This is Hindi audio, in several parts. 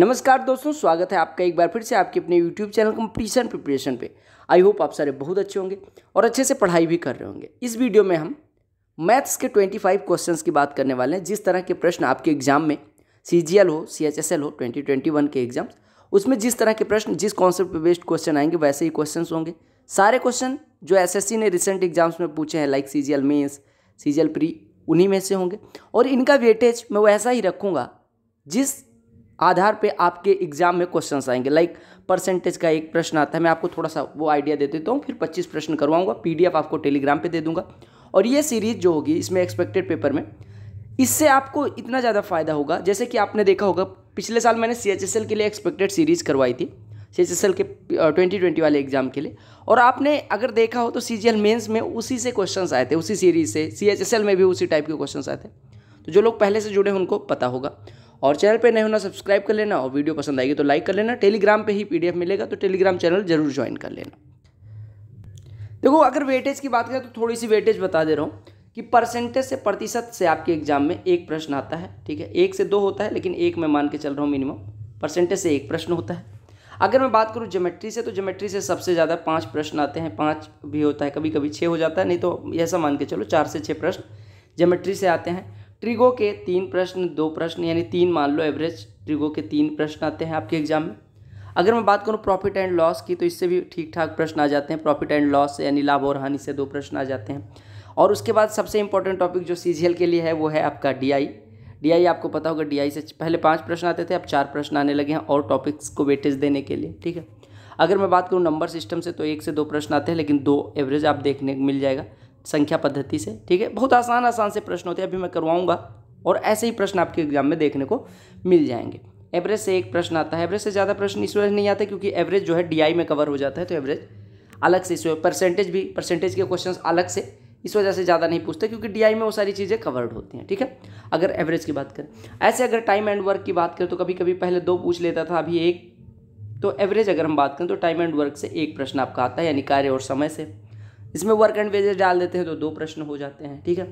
नमस्कार दोस्तों स्वागत है आपका एक बार फिर से आपके अपने यूट्यूब चैनल कंपटीशन प्रिपरेशन पे आई होप आप सारे बहुत अच्छे होंगे और अच्छे से पढ़ाई भी कर रहे होंगे इस वीडियो में हम मैथ्स के 25 क्वेश्चन की बात करने वाले हैं जिस तरह के प्रश्न आपके एग्जाम में सी हो सी हो ट्वेंटी के एग्जाम्स उसमें जिस तरह के प्रश्न जिस कॉन्सेप्ट पर बेस्ड क्वेश्चन आएंगे वैसे ही क्वेश्चन होंगे सारे क्वेश्चन जो एस ने रिसेंट एग्जाम्स में पूछे हैं like C G L mains C G L pre उन्हीं में से होंगे और इनका वेटेज मैं वैसा ही रखूँगा जिस आधार पे आपके एग्जाम में क्वेश्चंस आएंगे लाइक परसेंटेज का एक प्रश्न आता है मैं आपको थोड़ा सा वो आइडिया दे देता हूँ फिर पच्चीस प्रश्न करवाऊंगा पीडीएफ आपको टेलीग्राम पे दे दूंगा और ये सीरीज जो होगी इसमें एक्सपेक्टेड पेपर में इससे आपको इतना ज़्यादा फायदा होगा जैसे कि आपने देखा होगा पिछले साल मैंने सी के लिए एक्सपेक्टेड सीरीज़ करवाई थी सी के ट्वेंटी ट्वेंटी वाले एग्जाम के लिए और आपने अगर देखा हो तो सी जी में उसी से क्वेश्चन आए थे उसी सीरीज से सी में भी उसी टाइप के क्वेश्चन आए थे तो जो लोग पहले से जुड़े हैं उनको पता होगा और चैनल पे नए होना सब्सक्राइब कर लेना और वीडियो पसंद आएगी तो लाइक कर लेना टेलीग्राम पे ही पीडीएफ मिलेगा तो टेलीग्राम चैनल जरूर ज्वाइन कर लेना देखो अगर वेटेज की बात करें तो थोड़ी सी वेटेज बता दे रहा हूँ कि परसेंटेज से प्रतिशत से आपके एग्जाम में एक प्रश्न आता है ठीक है एक से दो होता है लेकिन एक मैं मान के चल रहा हूँ मिनिमम परसेंटेज से एक प्रश्न होता है अगर मैं बात करूँ जोमेट्री से तो जोमेट्री से सबसे ज़्यादा पाँच प्रश्न आते हैं पाँच भी होता है कभी कभी छः हो जाता है नहीं तो ऐसा मान के चलो चार से छः प्रश्न ज्योमेट्री से आते हैं ट्रिगो के तीन प्रश्न दो प्रश्न यानी तीन मान लो एवरेज ट्रिगो के तीन प्रश्न आते हैं आपके एग्जाम में अगर मैं बात करूँ प्रॉफिट एंड लॉस की तो इससे भी ठीक ठाक प्रश्न आ जाते हैं प्रॉफिट एंड लॉस यानी लाभ और हानि से दो प्रश्न आ जाते हैं और उसके बाद सबसे इंपॉर्टेंट टॉपिक जो सी के लिए है वो है आपका डी डीआई आपको पता होगा डीआई से पहले पाँच प्रश्न आते थे अब चार प्रश्न आने लगे हैं और टॉपिक्स को वेटेज देने के लिए ठीक है अगर मैं बात करूँ नंबर सिस्टम से तो एक से दो प्रश्न आते हैं लेकिन दो एवरेज आप देखने को मिल जाएगा संख्या पद्धति से ठीक है बहुत आसान आसान से प्रश्न होते हैं अभी मैं करवाऊंगा और ऐसे ही प्रश्न आपके एग्जाम में देखने को मिल जाएंगे एवरेज से एक प्रश्न आता है एवरेज से ज़्यादा प्रश्न इस वजह नहीं आते क्योंकि एवरेज जो है डी में कवर हो जाता है तो एवरेज अलग से इस परसेंटेज भी परसेंटेज के क्वेश्चन अलग से इस वजह से ज़्यादा नहीं पूछते क्योंकि डी में वो सारी चीज़ें कवर्ड होती हैं ठीक है अगर एवरेज की बात करें ऐसे अगर टाइम एंड वर्क की बात करें तो कभी कभी पहले दो पूछ लेता था अभी एक तो एवरेज अगर हम बात करें तो टाइम एंड वर्क से एक प्रश्न आपका आता है यानी कार्य और समय से इसमें वर्क एंड वेजेस डाल देते हैं तो दो प्रश्न हो जाते हैं ठीक है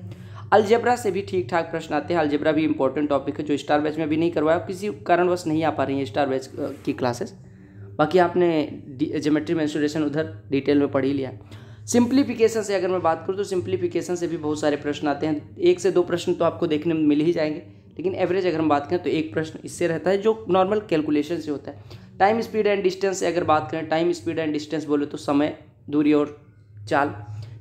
अलजेब्रा से भी ठीक ठाक प्रश्न आते हैं अलजेब्रा भी इंपॉर्टेंट टॉपिक है जो स्टार बैच में भी नहीं करवाया किसी कारणवश नहीं आ पा रही है स्टार बैच की क्लासेस बाकी आपने जोमेट्री मेंसुरेशन उधर डिटेल में पढ़ ही लिया सिंप्लीफिकेशन से अगर मैं बात करूँ तो सिंप्लीफिकेशन से भी बहुत सारे प्रश्न आते हैं एक से दो प्रश्न तो आपको देखने में मिल ही जाएंगे लेकिन एवरेज अगर हम बात करें तो एक प्रश्न इससे रहता है जो नॉर्मल कैलकुलेशन से होता है टाइम स्पीड एंड डिस्टेंस से अगर बात करें टाइम स्पीड एंड डिस्टेंस बोले तो समय दूरी और चाल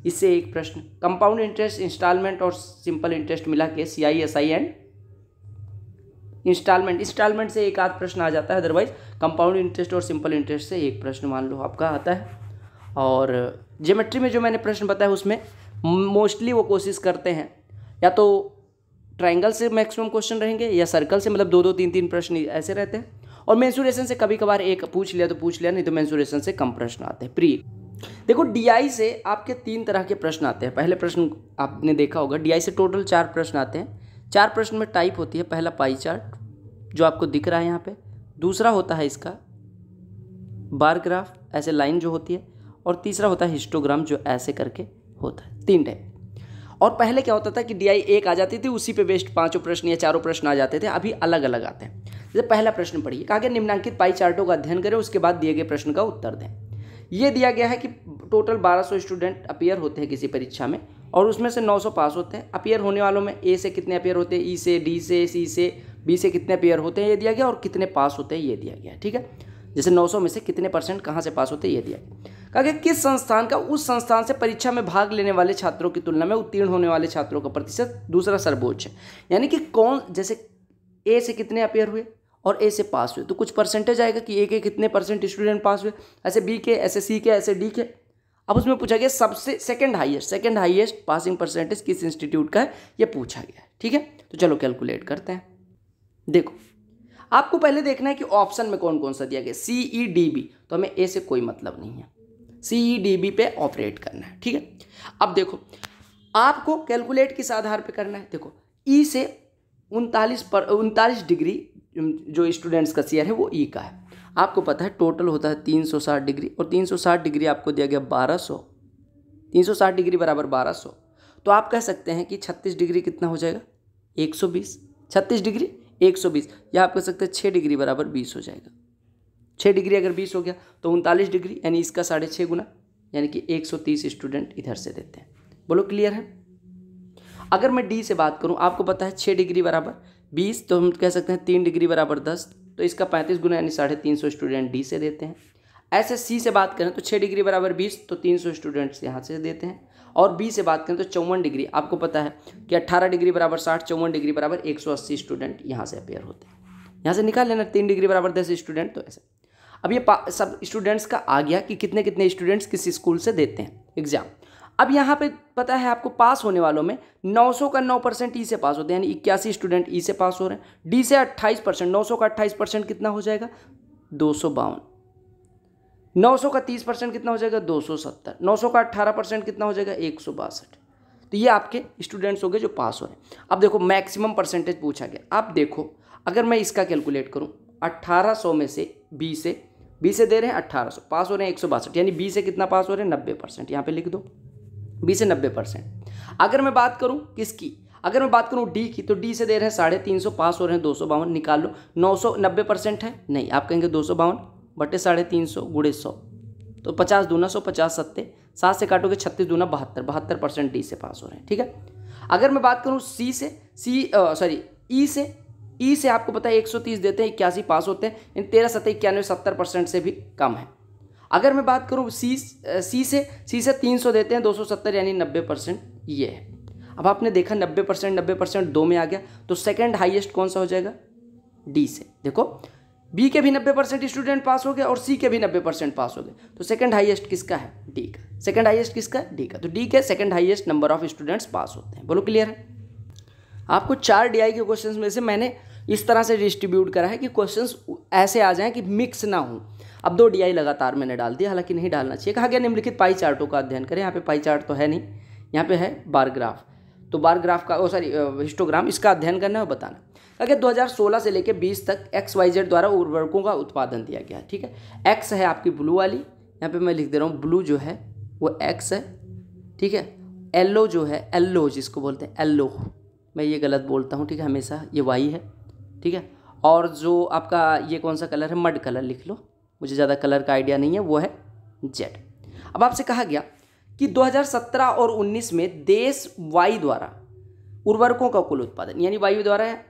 इससे एक प्रश्न कंपाउंड इंटरेस्ट इंस्टॉलमेंट और सिंपल इंटरेस्ट मिला के C I S I and instalment instalment से एक आध प्रश्न आ जाता है अदरवाइज कंपाउंड इंटरेस्ट और सिंपल इंटरेस्ट से एक प्रश्न मान लो आपका आता है और ज्योमेट्री में जो मैंने प्रश्न बताया उसमें मोस्टली वो कोशिश करते हैं या तो ट्राइंगल से मैक्सिमम क्वेश्चन रहेंगे या सर्कल से मतलब दो दो तीन तीन प्रश्न ऐसे रहते हैं और मैंसूरेशन से कभी कभार एक पूछ लिया तो पूछ लिया नहीं तो मैंसूरेशन से कम प्रश्न आते हैं प्री देखो डीआई से आपके तीन तरह के प्रश्न आते हैं पहले प्रश्न आपने देखा होगा डीआई से टोटल चार प्रश्न आते हैं चार प्रश्न में टाइप होती है पहला पाई चार्ट जो आपको दिख रहा है यहाँ पे दूसरा होता है इसका बार ग्राफ ऐसे लाइन जो होती है और तीसरा होता है हिस्टोग्राम जो ऐसे करके होता है तीन टाइप और पहले क्या होता था कि डी आई एक आ जाती थी उसी पे बेस्ट पांचों प्रश्न या चारों प्रश्न आ जाते थे अभी अलग अलग आते हैं जैसे पहला प्रश्न पढ़िए कहा गया निम्नांकित पाई चार्टों का अध्ययन करें उसके बाद दिए गए प्रश्न का उत्तर दें ये दिया गया है कि टोटल 1200 स्टूडेंट अपीयर होते हैं किसी परीक्षा में और उसमें से 900 पास होते हैं अपीयर होने वालों में ए से कितने अपीयर होते हैं ई से डी से सी से बी से कितने अपीयर होते हैं ये दिया गया और कितने पास होते हैं ये दिया गया ठीक है जैसे 900 में से कितने परसेंट कहाँ से पास होते हैं ये दिया गया कहा गया किस संस्थान का उस संस्थान से परीक्षा में भाग लेने वाले छात्रों की तुलना में उत्तीर्ण होने वाले छात्रों का प्रतिशत दूसरा सर्वोच्च है यानी कि कौन जैसे ए से कितने अपेयर हुए और ए से पास हुए तो कुछ परसेंटेज आएगा कि ए के कितने परसेंट स्टूडेंट पास हुए ऐसे बी के ऐसे सी के ऐसे डी के अब उसमें पूछा गया सबसे second highest second highest passing percentage किस इंस्टीट्यूट का है ये पूछा गया है ठीक है तो चलो कैलकुलेट करते हैं देखो आपको पहले देखना है कि ऑप्शन में कौन कौन सा दिया गया सी ई डी बी तो हमें ए से कोई मतलब नहीं है सी ई डी बी पे ऑपरेट करना है ठीक है अब देखो आपको कैलकुलेट किस आधार पर करना है देखो ई e से उनतालीस पर उनतालीस डिग्री जो स्टूडेंट्स का शेयर है वो ई e का है आपको पता है टोटल होता है तीन सौ साठ डिग्री और तीन सौ साठ डिग्री आपको दिया गया बारह सौ तीन सौ साठ डिग्री बराबर बारह सौ तो आप कह सकते हैं कि छत्तीस डिग्री कितना हो जाएगा एक सौ बीस छत्तीस डिग्री एक सौ बीस या आप कह सकते हैं छः डिग्री बराबर बीस हो जाएगा छः डिग्री अगर बीस हो गया तो उनतालीस डिग्री यानी इसका साढ़े छः गुना यानी कि एक सौ तीस स्टूडेंट इधर से देते हैं बोलो क्लियर है अगर मैं डी से बात करूँ आपको पता है छः डिग्री बराबर बीस तो हम कह सकते हैं तीन डिग्री बराबर दस तो इसका पैंतीस गुना यानी साढ़े तीन सौ स्टूडेंट डी से देते हैं ऐसे सी से बात करें तो छः डिग्री बराबर बीस तो तीन सौ स्टूडेंट्स यहाँ से देते हैं और बी से बात करें तो चौवन डिग्री आपको पता है कि अट्ठारह डिग्री बराबर साठ चौवन डिग्री बराबर एक सौ अस्सी स्टूडेंट यहाँ से अपेयर होते हैं यहाँ से निकाल लेना तीन डिग्री बराबर दस स्टूडेंट तो ऐसे अब ये सब स्टूडेंट्स का आ गया कि कितने कितने स्टूडेंट्स किस स्कूल से देते हैं एग्ज़ाम अब यहाँ पे पता है आपको पास होने वालों में 900 का 9 परसेंट ई से पास होते हैं यानी इक्यासी स्टूडेंट ई से पास हो रहे हैं डी से 28 परसेंट नौ का 28 परसेंट कितना हो जाएगा दो सौ बावन नौ का 30 परसेंट कितना हो जाएगा 270 सौ का 18 परसेंट कितना हो जाएगा एक तो ये आपके स्टूडेंट्स हो गए जो पास हो रहे हैं अब देखो मैक्सिमम परसेंटेज पूछा गया आप देखो अगर मैं इसका कैलकुलेट करूँ अट्ठारह में से बी से बी से दे रहे हैं अट्ठारह पास हो रहे हैं एक यानी बी से कितना पास हो रहे हैं नब्बे परसेंट यहाँ पर लिख दो बीस से नब्बे परसेंट अगर मैं बात करूँ किसकी अगर मैं बात करूँ डी की तो डी से दे रहे हैं साढ़े तीन सौ पास हो रहे हैं दो सौ बावन निकाल लो नौ सौ नब्बे परसेंट है नहीं आप कहेंगे दो सौ बावन बटे साढ़े तीन सौ गुड़े सौ तो पचास दूना सौ पचास सत्ते सात से काटोगे छत्तीस दूना बहत्तर बहत्तर परसेंट डी से पास हो रहे हैं ठीक है अगर मैं बात करूँ सी से सी सॉरी ई से ई से आपको पता है एक सौ तीस देते हैं इक्यासी पास होते हैं इन तेरह सत्तर इक्यानवे सत्तर परसेंट से भी कम है अगर मैं बात करूँ सी सी से सी से तीन सौ देते हैं दो सौ सत्तर यानी नब्बे परसेंट ये है अब आपने देखा नब्बे परसेंट नब्बे परसेंट दो में आ गया तो सेकेंड हाइएस्ट कौन सा हो जाएगा डी से देखो बी के भी नब्बे परसेंट स्टूडेंट पास हो गए और सी के भी नब्बे परसेंट पास हो गए तो सेकेंड हाइएस्ट किसका है डी का सेकेंड हाइएस्ट किसका है डी का तो डी के second highest number of students pass होते हैं बोलो क्लियर है आपको चार डी के क्वेश्चन में से मैंने इस तरह से डिस्ट्रीब्यूट करा है कि क्वेश्चन ऐसे आ जाएँ कि मिक्स ना हों अब दो डी लगातार मैंने डाल दिया हालांकि नहीं डालना चाहिए कहा गया निम्नलिखित पाई चार्टों का अध्ययन करें यहाँ पे पाई चार्ट तो है नहीं यहाँ पे है बार ग्राफ तो बार ग्राफ का ओ सॉरी हिस्टोग्राम इसका अध्ययन करना है बताना अगर दो से लेकर बीस तक एक्स वाई जेड द्वारा उर्वरकों का उत्पादन दिया गया ठीक है एक्स है आपकी ब्लू वाली यहाँ पर मैं लिख दे रहा हूँ ब्लू जो है वो एक्स है ठीक है एल्लो जो है एल्लो जिसको बोलते हैं एल्लो मैं ये गलत बोलता हूँ ठीक है हमेशा ये वाई है ठीक है और जो आपका ये कौन सा कलर है मड कलर लिख लो मुझे ज़्यादा कलर का आइडिया नहीं है वो है जेड अब आपसे कहा गया कि 2017 और 19 में देश वायु द्वारा उर्वरकों का कुल उत्पादन यानी वायु द्वारा है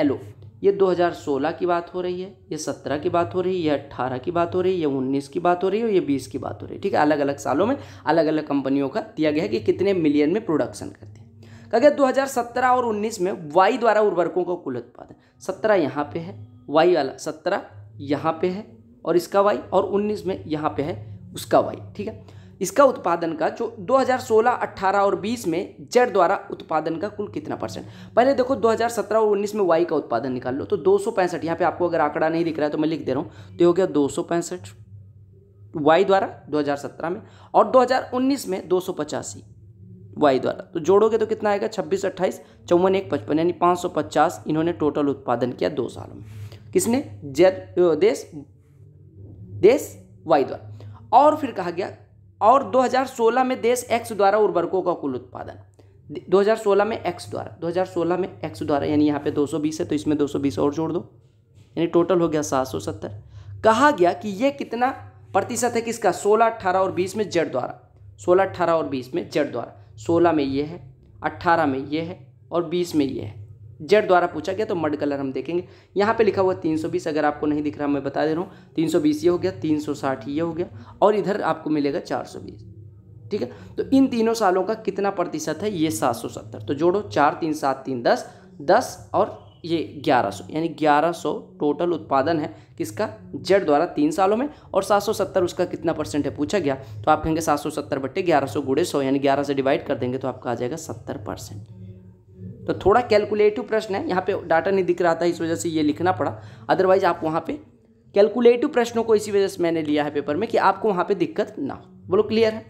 एलो ये 2016 की बात हो रही है ये 17 की बात हो रही है ये 18 की बात हो रही है ये 19 की बात हो रही है और ये 20 की बात हो रही है ठीक है अलग अलग सालों में अलग अलग कंपनियों का दिया गया है कि कितने मिलियन में प्रोडक्शन करते हैं कहा गया दो और उन्नीस में वायु द्वारा उर्वरकों का कुल उत्पादन सत्रह यहाँ पे है वायु वाला सत्रह यहाँ पर है और इसका वाई और 19 में यहाँ पे है उसका वाई ठीक है इसका उत्पादन का जो 2016, 18 और 20 में जेड द्वारा उत्पादन का कुल कितना परसेंट पहले देखो 2017 और 19 में वाई का उत्पादन निकाल लो तो दो सौ पैंसठ यहाँ पर आपको अगर आंकड़ा नहीं दिख रहा है तो मैं लिख दे रहा हूँ तो हो गया दो सौ पैंसठ वाई द्वारा 2017 में और 2019 में दो सौ पचासी वाई द्वारा तो जोड़ोगे तो कितना आएगा छब्बीस अट्ठाईस चौवन एक पचपन यानी पाँच सौ पचास इन्होंने टोटल उत्पादन किया दो सालों में किसने जेड देश देश वाई द्वारा और फिर कहा गया और 2016 में देश एक्स द्वारा उर्वरकों का कुल उत्पादन 2016 में एक्स द्वारा 2016 में एक्स द्वारा यानी यहाँ पे 220 है तो इसमें 220 और जोड़ दो यानी टोटल हो गया 770 कहा गया कि ये कितना प्रतिशत है किसका 16 अट्ठारह और 20 में जड़ द्वारा 16 अट्ठारह और 20 में जड़ द्वारा 16 में ये है 18 में ये है और 20 में ये है जेड द्वारा पूछा गया तो मड कलर हम देखेंगे यहाँ पे लिखा हुआ 320 अगर आपको नहीं दिख रहा मैं बता दे रहा हूँ 320 ये हो गया 360 ये हो गया और इधर आपको मिलेगा 420 ठीक है तो इन तीनों सालों का कितना प्रतिशत है ये 770 तो जोड़ो चार तीन सात तीन दस दस और ये 1100 यानी 1100 टोटल उत्पादन है किसका जेड द्वारा तीन सालों में और 770 उसका कितना परसेंट है पूछा गया तो आप कहेंगे 770 बट्टे सौ गुड़े सौ यानी 11 से डिवाइड कर देंगे तो आपका आ जाएगा 70 परसेंट तो थोड़ा कैलकुलेटिव प्रश्न है यहाँ पे डाटा नहीं दिख रहा था इस वजह से ये लिखना पड़ा अदरवाइज आप वहाँ पे कैलकुलेटिव प्रश्नों को इसी वजह से मैंने लिया है पेपर में कि आपको वहाँ पे दिक्कत ना हो बोलो क्लियर है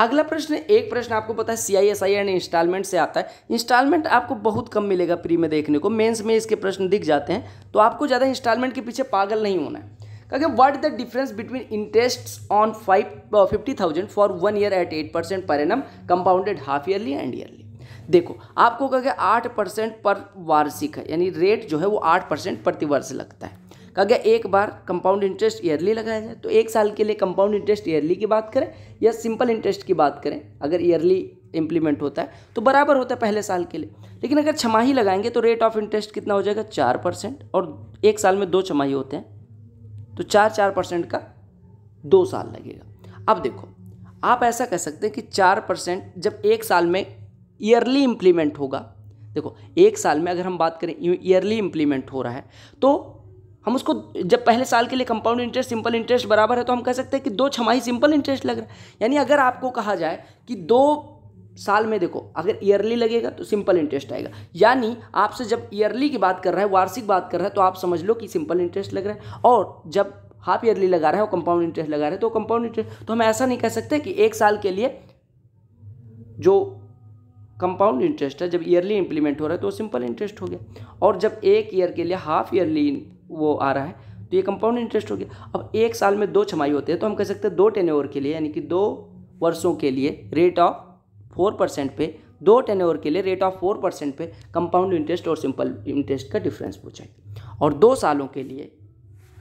अगला प्रश्न एक प्रश्न आपको पता है C I S I and instalment से आता है इंस्टॉलमेंट आपको बहुत कम मिलेगा प्री में देखने को मेंस में इसके प्रश्न दिख जाते हैं तो आपको ज़्यादा इंस्टॉलमेंट के पीछे पागल नहीं होना है क्योंकि what the difference between interest on five fifty thousand for one year at eight percent per annum compounded half yearly and yearly देखो आपको कहा गया आठ परसेंट पर वार्षिक है यानी रेट जो है वो आठ परसेंट प्रतिवर्ष लगता है कहा गया एक बार कंपाउंड इंटरेस्ट ईयरली लगाया जाए तो एक साल के लिए कंपाउंड इंटरेस्ट ईयरली की बात करें या सिंपल इंटरेस्ट की बात करें अगर ईयरली इंप्लीमेंट होता है तो बराबर होता है पहले साल के लिए लेकिन अगर छमाही लगाएंगे तो रेट ऑफ इंटरेस्ट कितना हो जाएगा चार परसेंट और एक साल में दो छमाही होते हैं तो चार चार परसेंट का दो साल लगेगा अब देखो आप ऐसा कह सकते हैं कि चार परसेंट जब एक साल में ईयरली इम्प्लीमेंट होगा देखो एक साल में अगर हम बात करें ईयरली इम्प्लीमेंट हो रहा है तो हम उसको जब पहले साल के लिए कंपाउंड इंटरेस्ट सिंपल इंटरेस्ट बराबर है तो हम कह सकते हैं कि दो छमाही सिंपल इंटरेस्ट लग रहा है यानी अगर आपको कहा जाए कि दो साल में देखो अगर ईयरली लगेगा तो सिंपल इंटरेस्ट आएगा यानी आपसे जब ईयरली की बात कर रहा है वार्षिक बात कर रहा है तो आप समझ लो कि सिंपल इंटरेस्ट लग रहा है और जब हाफ ईयरली लगा रहा है और कंपाउंड इंटरेस्ट लगा रहा है तो कंपाउंड इंटरेस्ट तो हम ऐसा नहीं कह सकते कि एक साल के लिए जो कंपाउंड इंटरेस्ट है जब ईयरली इंप्लीमेंट हो रहा है तो वो सिंपल इंटरेस्ट हो गया और जब एक ईयर के लिए हाफ ईयरली वो आ रहा है तो ये कंपाउंड इंटरेस्ट हो गया अब एक साल में दो छमाई होते हैं तो हम कह सकते हैं दो टेन ओवर के लिए यानी कि दो वर्षों के लिए रेट ऑफ फोर परसेंट पे दो टेन ओवर के लिए रेट ऑफ फोर परसेंट पे कंपाउंड इंटरेस्ट और सिंपल इंटरेस्ट का डिफरेंस पूछा है और दो सालों के लिए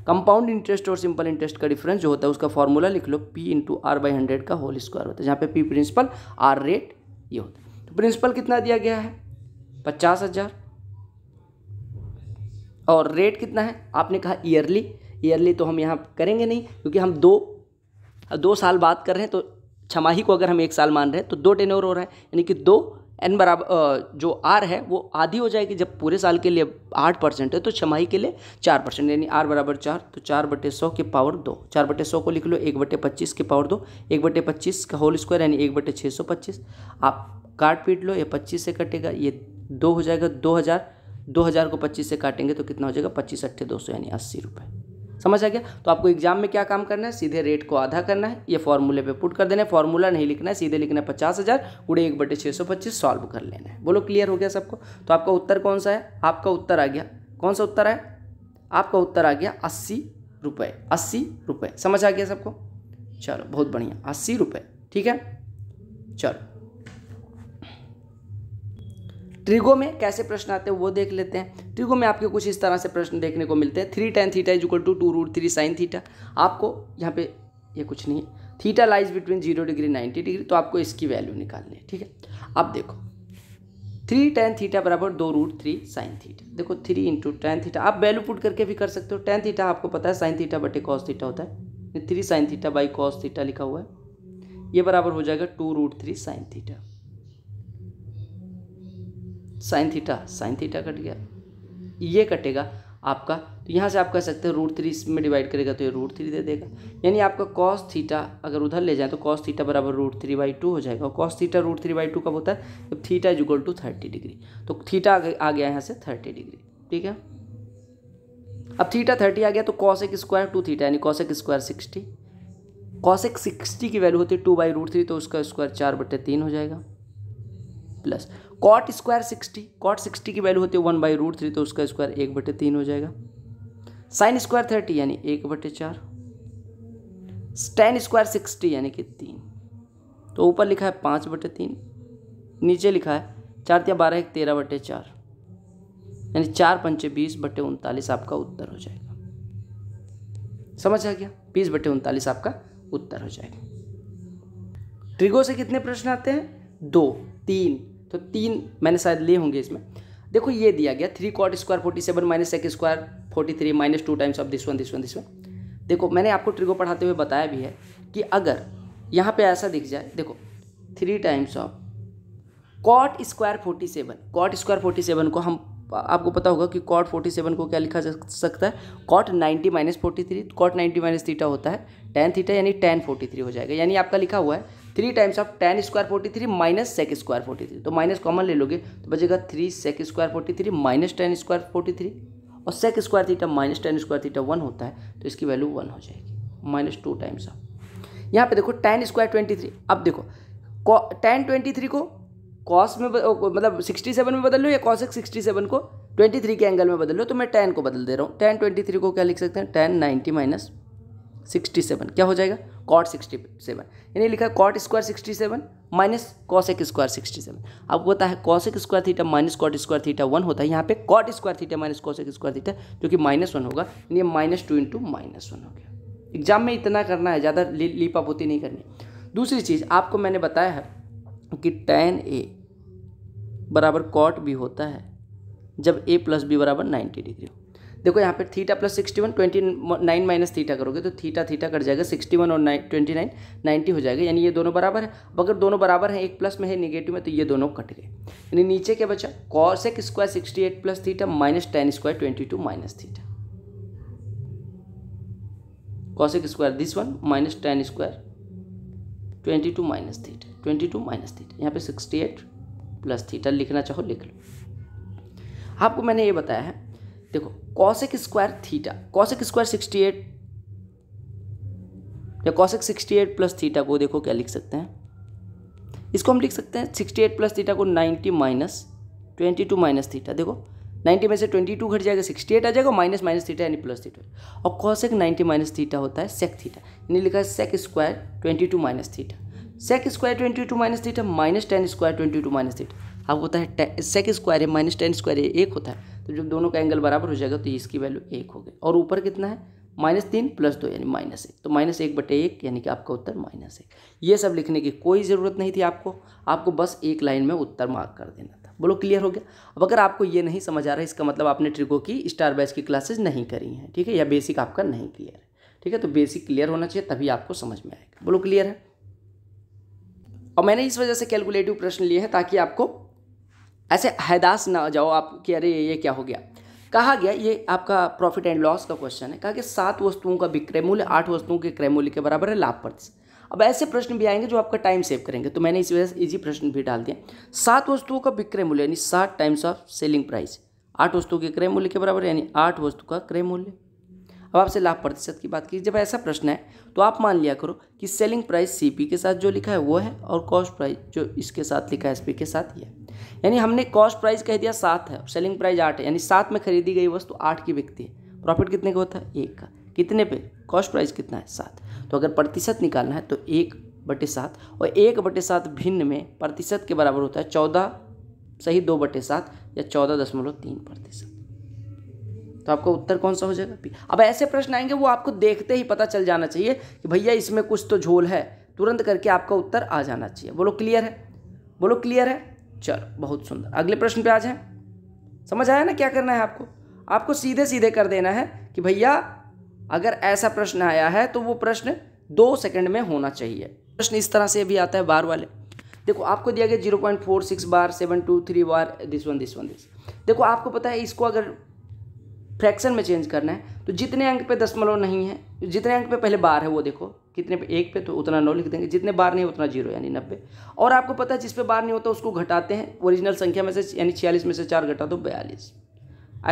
कंपाउंड इंटरेस्ट और सिंपल इंटरेस्ट का डिफरेंस जो होता है उसका फॉर्मूला लिख लो P into R by hundred का होल स्क्वायर होता है जहाँ पे पी प्रिंसिपल आर रेट ये होता है तो प्रिंसिपल कितना दिया गया है पचास हज़ार और रेट कितना है आपने कहा ईयरली ईयरली तो हम यहाँ करेंगे नहीं क्योंकि हम दो दो साल बात कर रहे हैं तो छमाही को अगर हम एक साल मान रहे हैं तो दो टेनोर हो रहा है यानी कि दो एन बराबर जो आर है वो आधी हो जाएगी जब पूरे साल के लिए आठ परसेंट है तो छमाही के लिए चार परसेंट यानी आर बराबर चार तो चार बटे सौ के पावर दो चार बटे सौ को लिख लो एक बटे पच्चीस के पावर दो एक बटे पच्चीस का होल स्क्वायर यानी एक बटे छः सौ पच्चीस आप काट पीट लो ये पच्चीस से कटेगा ये दो हो जाएगा दो हज़ार दो हज़ार को पच्चीस से काटेंगे तो कितना हो जाएगा पच्चीस अट्ठे दो सौ यानी अस्सी रुपये समझ आ गया तो आपको एग्जाम में क्या काम करना है सीधे रेट को आधा करना है ये फॉर्मूले पे पुट कर देना है फॉर्मूला नहीं लिखना है सीधे लिखना है पचास हज़ार उड़े एक बटे छः सौ पच्चीस सॉल्व कर लेना है बोलो क्लियर हो गया सबको तो आपका उत्तर कौन सा है आपका उत्तर आ गया कौन सा उत्तर है आपका उत्तर आ गया अस्सी रुपये अस्सी रुपये समझ आ गया सबको चलो बहुत बढ़िया अस्सी रुपये ठीक है चलो ट्रिगो में कैसे प्रश्न आते हैं वो देख लेते हैं ट्रिगो में आपके कुछ इस तरह से प्रश्न देखने को मिलते हैं three tan theta is equal to two root three sine theta आपको यहाँ पे ये कुछ नहीं है theta lies between zero degree ninety degree तो आपको इसकी वैल्यू निकालनी है ठीक है अब देखो थ्री टेन थीटा बराबर दो रूट थ्री साइन थीटा देखो थ्री इंटू टेन थीटा आप वैल्यू पुट करके भी कर सकते हो टेन थीटा आपको पता है साइन थीटा बटे कॉस थीटा होता है three sine theta by cos theta लिखा हुआ है ये बराबर हो जाएगा two root three sine theta sine theta sine theta cut गया ये कटेगा आपका तो यहाँ से आप कह सकते हैं रूट थ्री इसमें डिवाइड करेगा तो ये रूट थ्री दे देगा यानी आपका कॉस थीटा अगर उधर ले जाए तो कॉस थीटा बराबर रूट थ्री बाई टू हो जाएगा और cos theta root three by two कब होता है जब theta is equal to thirty degree तो थीटा आ गया यहाँ से थर्टी डिग्री ठीक है अब थीटा थर्टी आ गया तो कॉसेक स्क्वायर टू थीटा यानी cosec square sixty cosec sixty की वैल्यू होती है टू बाई रूट थ्री तो उसका स्क्वायर चार बटे तीन हो जाएगा plus cot square sixty cot sixty की वैल्यू होती है वन बाई रूट थ्री तो उसका स्क्वायर एक बटे तीन हो जाएगा साइन स्क्वायर थर्टी यानी एक बटे चार टेन स्क्वायर सिक्सटी यानी कि तीन तो ऊपर लिखा है पाँच बटे तीन नीचे लिखा है चार या बारह एक तेरह बटे चार यानी चार पंचे बीस बटे उनतालीस आपका उत्तर हो जाएगा समझ आ गया बीस बटे उनतालीस आपका उत्तर हो जाएगा ट्रिगो से कितने प्रश्न आते हैं दो तीन तो तीन मैंने शायद लिए होंगे इसमें देखो ये दिया गया three cot square forty seven minus एक square forty three minus two times of this one this one this one देखो मैंने आपको ट्रिको पढ़ाते हुए बताया भी है कि अगर यहाँ पे ऐसा दिख जाए देखो three times of cot square forty seven cot square forty seven को हम आपको पता होगा कि कॉट फोर्टी सेवन को क्या लिखा जा सकता है cot ninety minus forty three cot ninety minus theta होता है टेन थीटा यानी टेन फोर्टी थ्री हो जाएगा यानी आपका लिखा हुआ है three times of tan square forty three minus sec square forty three तो माइनस कॉमन ले लोगे तो बचेगा three sec square forty three minus tan square forty three और sec square theta minus tan square theta one होता है तो इसकी वैल्यू वन हो जाएगी माइनस टू टाइम्स ऑफ यहाँ पे देखो टेन स्क्वायर ट्वेंटी थ्री अब देखो टेन ट्वेंटी थ्री को कॉस में मतलब सिक्सटी सेवन में बदल लो या कॉस एक्स सिक्सटी सेवन को ट्वेंटी थ्री के एंगल में बदल लो तो मैं टेन को बदल दे रहा हूँ टेन ट्वेंटी थ्री को क्या लिख सकते हैं tan ninety minus sixty seven क्या हो जाएगा कॉट सिक्सटी सेवन यानी लिखा cot square sixty seven minus cosec square sixty seven आपको पता है cosec square theta minus cot square theta one होता है यहाँ पे cot square theta minus cosec square theta जो कि माइनस वन होगा यानी minus two into minus one हो गया एग्जाम में इतना करना है ज़्यादा लीप होती नहीं करनी दूसरी चीज़ आपको मैंने बताया है कि टेन ए बराबर कॉट भी होता है जब ए प्लस बी बराबर नाइन्टी डिग्री हो देखो यहाँ पे theta plus sixty one twenty nine minus theta करोगे तो थीटा थीटा कट जाएगा सिक्सटी वन और नाइन ट्वेंटी नाइन नाइन्टी हो जाएगा यानी ये दोनों बराबर है अब अगर दोनों बराबर हैं एक प्लस में है निगेटिव में तो ये दोनों कट गए यानी नीचे के बचा एक square sixty eight plus theta minus tan square twenty two minus theta एक square this one minus tan square twenty two minus theta twenty two minus theta यहाँ पे सिक्सटी एट प्लस थीटा लिखना चाहो लिख लो आपको मैंने ये बताया है देखो cosec square theta cosec square sixty eight या cosec sixty eight plus theta को देखो क्या लिख सकते हैं इसको हम लिख सकते हैं सिक्सटी एट प्लस थीटा को ninety minus twenty two minus theta देखो नाइन्टी में से ट्वेंटी टू घट जाएगा सिक्सटी एट आ जाएगा माइनस माइनस थीटा यानी प्लस थीटा और कॉशिक नाइन्टी माइनस थीटा होता है सेक थीटा यानी लिखा है sec square twenty two minus theta sec square twenty two minus theta minus tan square twenty two minus theta अब होता है सेक स्क्वायर है माइनस टेन स्क्वायर एक होता है तो जब दोनों का एंगल बराबर हो जाएगा तो इसकी वैल्यू एक हो गई और ऊपर कितना है माइनस तीन प्लस दो यानी माइनस एक तो माइनस एक बटे एक यानी कि आपका उत्तर माइनस एक ये सब लिखने की कोई ज़रूरत नहीं थी आपको आपको बस एक लाइन में उत्तर मार्क कर देना था बोलो क्लियर हो गया अब अगर आपको ये नहीं समझ आ रहा है इसका मतलब आपने ट्रिको की स्टार बैच की क्लासेज नहीं करी हैं ठीक है या बेसिक आपका नहीं क्लियर है ठीक है तो बेसिक क्लियर होना चाहिए तभी आपको समझ में आएगा बोलो क्लियर है और मैंने इस वजह से कैलकुलेटिव प्रश्न लिए हैं ताकि आपको ऐसे हैदास ना जाओ आप कि अरे ये क्या हो गया कहा गया ये आपका प्रॉफिट एंड लॉस का क्वेश्चन है कहा कि सात वस्तुओं का विक्रय मूल्य आठ वस्तुओं के क्रय मूल्य के बराबर है लाभ प्रतिशत अब ऐसे प्रश्न भी आएंगे जो आपका टाइम सेव करेंगे तो मैंने इस वजह से ईजी प्रश्न भी डाल दिया सात वस्तुओं का विक्रय मूल्य यानी सात टाइम्स ऑफ सेलिंग प्राइस आठ वस्तुओं के क्रय मूल्य के बराबर यानी आठ वस्तु का क्रय मूल्य अब आपसे लाभ प्रतिशत की बात की जब ऐसा प्रश्न है तो आप मान लिया करो कि सेलिंग प्राइस सी के साथ जो लिखा है वो है और कॉस्ट प्राइस जो इसके साथ लिखा है एस के साथ ये है यानी हमने कॉस्ट प्राइस कह दिया सात है सेलिंग प्राइस आठ है यानी सात में खरीदी गई वस्तु तो आठ की बिकती है प्रॉफिट कितने का होता है एक का कितने पे कॉस्ट प्राइस कितना है सात तो अगर प्रतिशत निकालना है तो एक बटे सात और एक बटे सात भिन्न में प्रतिशत के बराबर होता है चौदह सही दो बटे सात या चौदह दशमलव तीन प्रतिशत तो आपका उत्तर कौन सा हो जाएगा अब ऐसे प्रश्न आएंगे वो आपको देखते ही पता चल जाना चाहिए कि भैया इसमें कुछ तो झोल है तुरंत करके आपका उत्तर आ जाना चाहिए बोलो क्लियर है बोलो क्लियर है चलो बहुत सुंदर अगले प्रश्न पे आ जाए समझ आया ना क्या करना है आपको आपको सीधे सीधे कर देना है कि भैया अगर ऐसा प्रश्न आया है तो वो प्रश्न दो सेकंड में होना चाहिए प्रश्न इस तरह से भी आता है बार वाले देखो आपको दिया गया zero point four six bar seven two three bar this one this one this देखो आपको पता है इसको अगर फ्रैक्शन में चेंज करना है तो जितने अंक पे दसमलव नहीं है जितने अंक पे पहले बार है वो देखो कितने पे एक पे तो उतना नौ लिख देंगे जितने बार नहीं उतना जीरो यानी नब्बे और आपको पता है जिस पे बार नहीं होता उसको घटाते हैं ओरिजिनल संख्या में से यानी छियालीस में से चार घटा दो बयालीस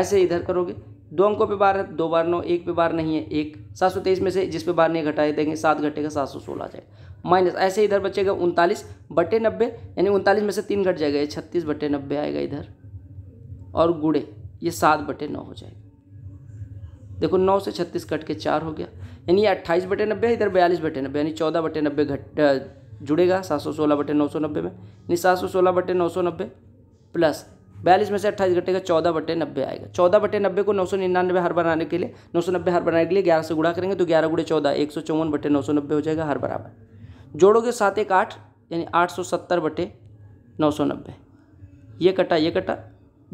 ऐसे इधर करोगे दो अंकों पे बार है दो बार नौ एक पे बार नहीं है एक सात सौ तेईस में से जिस पे बार नहीं घटाए देंगे सात घटेगा सात सौ सोलह आ जाएगा माइनस ऐसे इधर बचेगा उनतालीस बटे नब्बे यानी उनतालीस में से तीन घट जाएगा ये छत्तीस बटे नब्बे आएगा इधर और गुड़े ये सात बटे नौ हो जाएगा देखो नौ से छत्तीस कट के चार हो गया यानी ये अट्ठाईस बटे नब्बे इधर बयालीस बटे नब्बे यानी चौदह बटे नब्बे घट जुड़ेगा सात सौ सोलह बटे नौ सौ नब्बे में यानी सात सौ सोलह बटे नौ सौ नब्बे प्लस बयालीस में से अट्ठाईस घटेगा चौदह बटे नब्बे आएगा चौदह बटे नब्बे को नौ सौ निन्यानवे हर बनाने के लिए नौ सौ नब्बे हर बनाने के लिए ग्यारह से गुड़ा करेंगे तो ग्यारह गुड़े चौदह एक सौ चौवन बटे नौ सौ नब्बे हो जाएगा हर बराबर जोड़ोगे सात एक आठ यानी आठ सौ सत्तर बटे नौ सौ नब्बे ये कटा ये कटा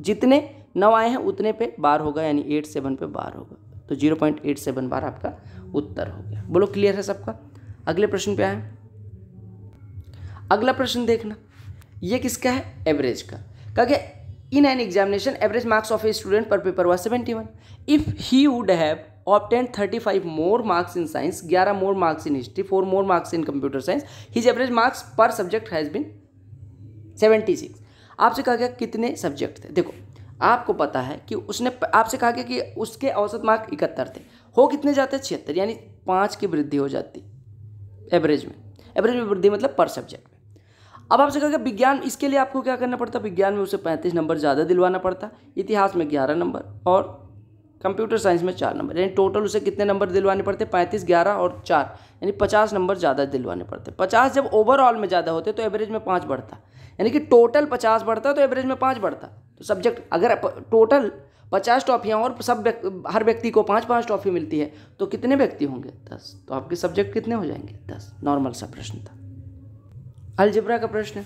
जितने नौ आए हैं उतने पे बार होगा यानी एट सेवन पे बार होगा तो zero point eight seven bar आपका उत्तर हो गया बोलो क्लियर है सबका अगले प्रश्न पे आए अगला प्रश्न देखना ये किसका है एवरेज का कहा गया in an examination average marks of a student per paper हुआ seventy one if he would have obtained thirty five more marks in science ग्यारह more marks in history four more marks in computer science his average marks per subject has been seventy six आपसे कहा गया कितने सब्जेक्ट थे देखो आपको पता है कि उसने आपसे कहा गया कि उसके औसत मार्क इकहत्तर थे हो कितने जाते हैं छिहत्तर यानी पाँच की वृद्धि हो जाती एवरेज में एवरेज में वृद्धि मतलब पर सब्जेक्ट में अब आपसे कहेगा विज्ञान इसके लिए आपको क्या करना पड़ता विज्ञान में उसे पैंतीस नंबर ज़्यादा दिलवाना पड़ता इतिहास में ग्यारह नंबर और कंप्यूटर साइंस में चार नंबर यानी टोटल उसे कितने नंबर दिलवाने पड़ते पैंतीस ग्यारह और चार यानी पचास नंबर ज़्यादा दिलवाने पड़ते पचास जब ओवरऑल में ज़्यादा होते तो एवरेज में पाँच बढ़ता यानी कि टोटल पचास बढ़ता तो एवरेज में पाँच बढ़ता तो सब्जेक्ट अगर टोटल पचास ट्रॉफियाँ और सब व्यक्ति हर व्यक्ति को पाँच पाँच ट्रॉफी मिलती है तो कितने व्यक्ति होंगे दस तो आपके सब्जेक्ट कितने हो जाएंगे दस नॉर्मल सा प्रश्न था अलजिब्रा का प्रश्न है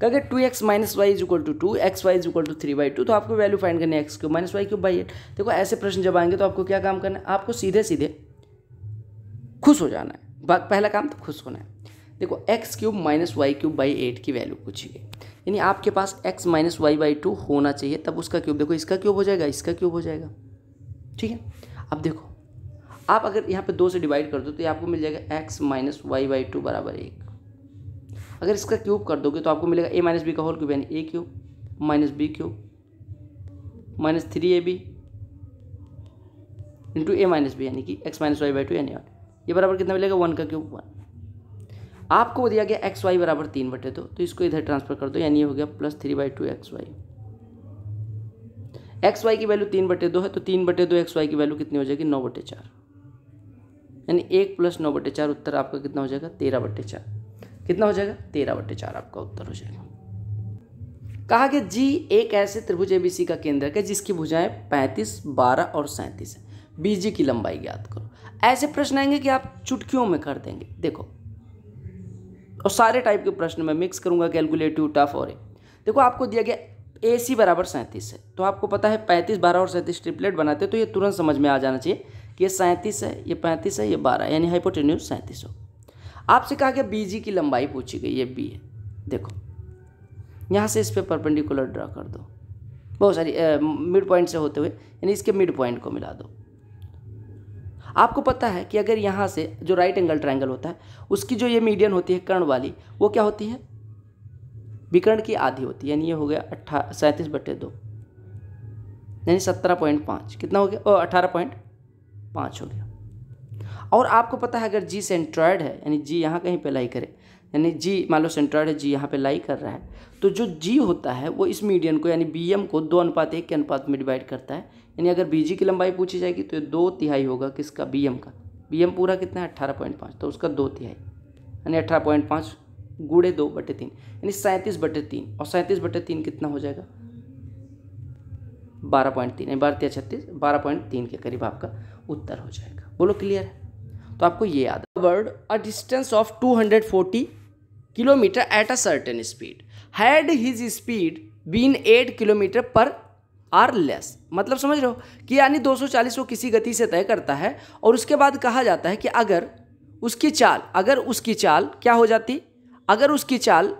कहेंगे two x minus y is equal to two x y is equal to three by two तो आपको वैल्यू फाइंड करनी है x cube minus y cube by eight देखो ऐसे प्रश्न जब आएंगे तो आपको क्या काम करना है आपको सीधे सीधे खुश हो जाना है पहला काम तो खुश होना है देखो x cube minus y cube by eight की वैल्यू पूछी गई यानी आपके पास x minus y by two होना चाहिए तब उसका क्यूब देखो इसका क्यूब हो जाएगा इसका क्यूब हो जाएगा ठीक है अब देखो आप अगर यहाँ पे दो से डिवाइड कर दो तो ये आपको मिल जाएगा x minus y by two बराबर एक अगर इसका क्यूब कर दोगे तो आपको मिलेगा ए माइनस बी का होल क्यूब यानी a cube minus b cube minus three a b into a minus b यानी कि x minus y by two यानी ये बराबर कितना मिलेगा वन का क्यूब वन आपको दिया गया एक्स वाई बराबर तीन बटे दो तो इसको इधर ट्रांसफर कर दो यानी हो गया plus three by two x y x y की वैल्यू तीन बटे दो है तो तीन बटे दो एक्स वाई की वैल्यू कितनी हो जाएगी नौ बटे चार यानी एक प्लस नौ बटे चार उत्तर आपका कितना हो जाएगा तेरह बटे चार कितना हो जाएगा तेरह बटे चार आपका उत्तर हो जाएगा कहा कि जी एक ऐसे त्रिभुज सी का केंद्र है जिसकी भुजाएं पैंतीस बारह और सैंतीस है बीजी की लंबाई ज्ञात करो ऐसे प्रश्न आएंगे कि आप चुटकियों में कर देंगे देखो और सारे टाइप के प्रश्न में मिक्स करूँगा कैलकुलेटिव टफ और देखो आपको दिया गया ए सी बराबर सैंतीस है तो आपको पता है पैंतीस बारह और सैंतीस ट्रिपलेट बनाते तो ये तुरंत समझ में आ जाना चाहिए कि ये सैंतीस है ये पैंतीस है ये बारह यानी हाइपोटेन्यूज सैंतीस हो आपसे कहा गया बी जी की लंबाई पूछी गई ये बी है देखो यहाँ से इस पर परपेंडिकुलर ड्रा कर दो बहुत सारी मिड पॉइंट से होते हुए यानी इसके मिड पॉइंट को मिला दो आपको पता है कि अगर यहाँ से जो राइट एंगल ट्राइंगल होता है उसकी जो ये मीडियन होती है कर्ण वाली वो क्या होती है विकर्ण की आधी होती है यानी ये हो गया अट्ठा सैंतीस बटे दो यानी सत्रह पॉइंट पाँच कितना हो गया अठारह पॉइंट पाँच हो गया और आपको पता है अगर जी सेंट्रॉयड है यानी जी यहाँ कहीं पे लाई करे यानी जी मान लो सेंट्रॉइड है जी यहाँ पे लाई कर रहा है तो जो जी होता है वो इस मीडियन को यानी बी एम को दो अनुपात एक के अनुपात में डिवाइड करता है यानी अगर बी जी की लंबाई पूछी जाएगी तो दो तिहाई होगा किसका बी एम का बी एम पूरा कितना है अट्ठारह पॉइंट पाँच तो उसका दो तिहाई यानी अट्ठारह पॉइंट पाँच गुड़े दो बटे तीन यानी सैंतीस बटे तीन और सैंतीस बटे तीन कितना हो जाएगा बारह पॉइंट तीन बारह तिया छत्तीस बारह पॉइंट तीन के करीब आपका उत्तर हो जाएगा बोलो क्लियर है तो आपको ये याद word a distance of two hundred forty kilometre at a certain speed had his speed been eight kilometre per hour less मतलब समझ रहे हो कि यानी 240 को किसी गति से तय करता है और उसके बाद कहा जाता है कि अगर उसकी चाल अगर उसकी चाल क्या हो जाती अगर उसकी चाल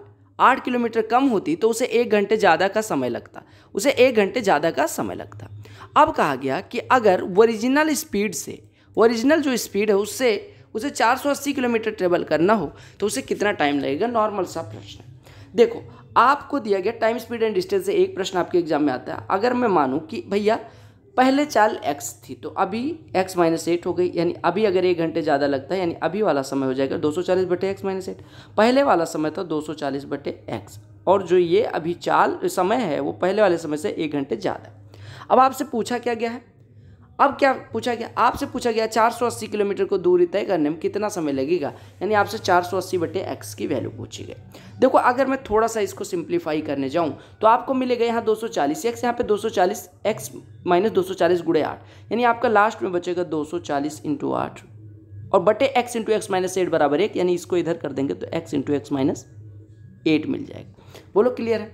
आठ किलोमीटर कम होती तो उसे एक घंटे ज़्यादा का समय लगता उसे एक घंटे ज़्यादा का समय लगता अब कहा गया कि अगर ओरिजिनल स्पीड से ओरिजिनल जो स्पीड है उससे उसे 480 किलोमीटर ट्रेवल करना हो तो उसे कितना टाइम लगेगा नॉर्मल सा प्रश्न देखो आपको दिया गया टाइम स्पीड एंड डिस्टेंस से एक प्रश्न आपके एग्जाम में आता है अगर मैं मानूँ कि भैया पहले चाल x थी तो अभी x माइनस एट हो गई यानी अभी अगर एक घंटे ज़्यादा लगता है यानी अभी वाला समय हो जाएगा 240 बटे एक्स माइनस एट पहले वाला समय था 240 बटे एक्स और जो ये अभी चाल समय है वो पहले वाले समय से एक घंटे ज़्यादा अब आपसे पूछा क्या गया है अब क्या पूछा गया आपसे पूछा गया 480 किलोमीटर को दूरी तय करने में कितना समय लगेगा यानी आपसे 480 बटे एक्स की वैल्यू पूछी गई देखो अगर मैं थोड़ा सा इसको सिंप्लीफाई करने जाऊं तो आपको मिलेगा यहाँ 240 एक्स यहाँ पे 240 एक्स माइनस दो सौ चालीस गुड़े आठ यानी आपका लास्ट में बचेगा दो सौ चालीस इंटू आठ और बटे x into x minus eight बराबर एक यानी इसको इधर कर देंगे तो x into x minus eight मिल जाएगा बोलो क्लियर है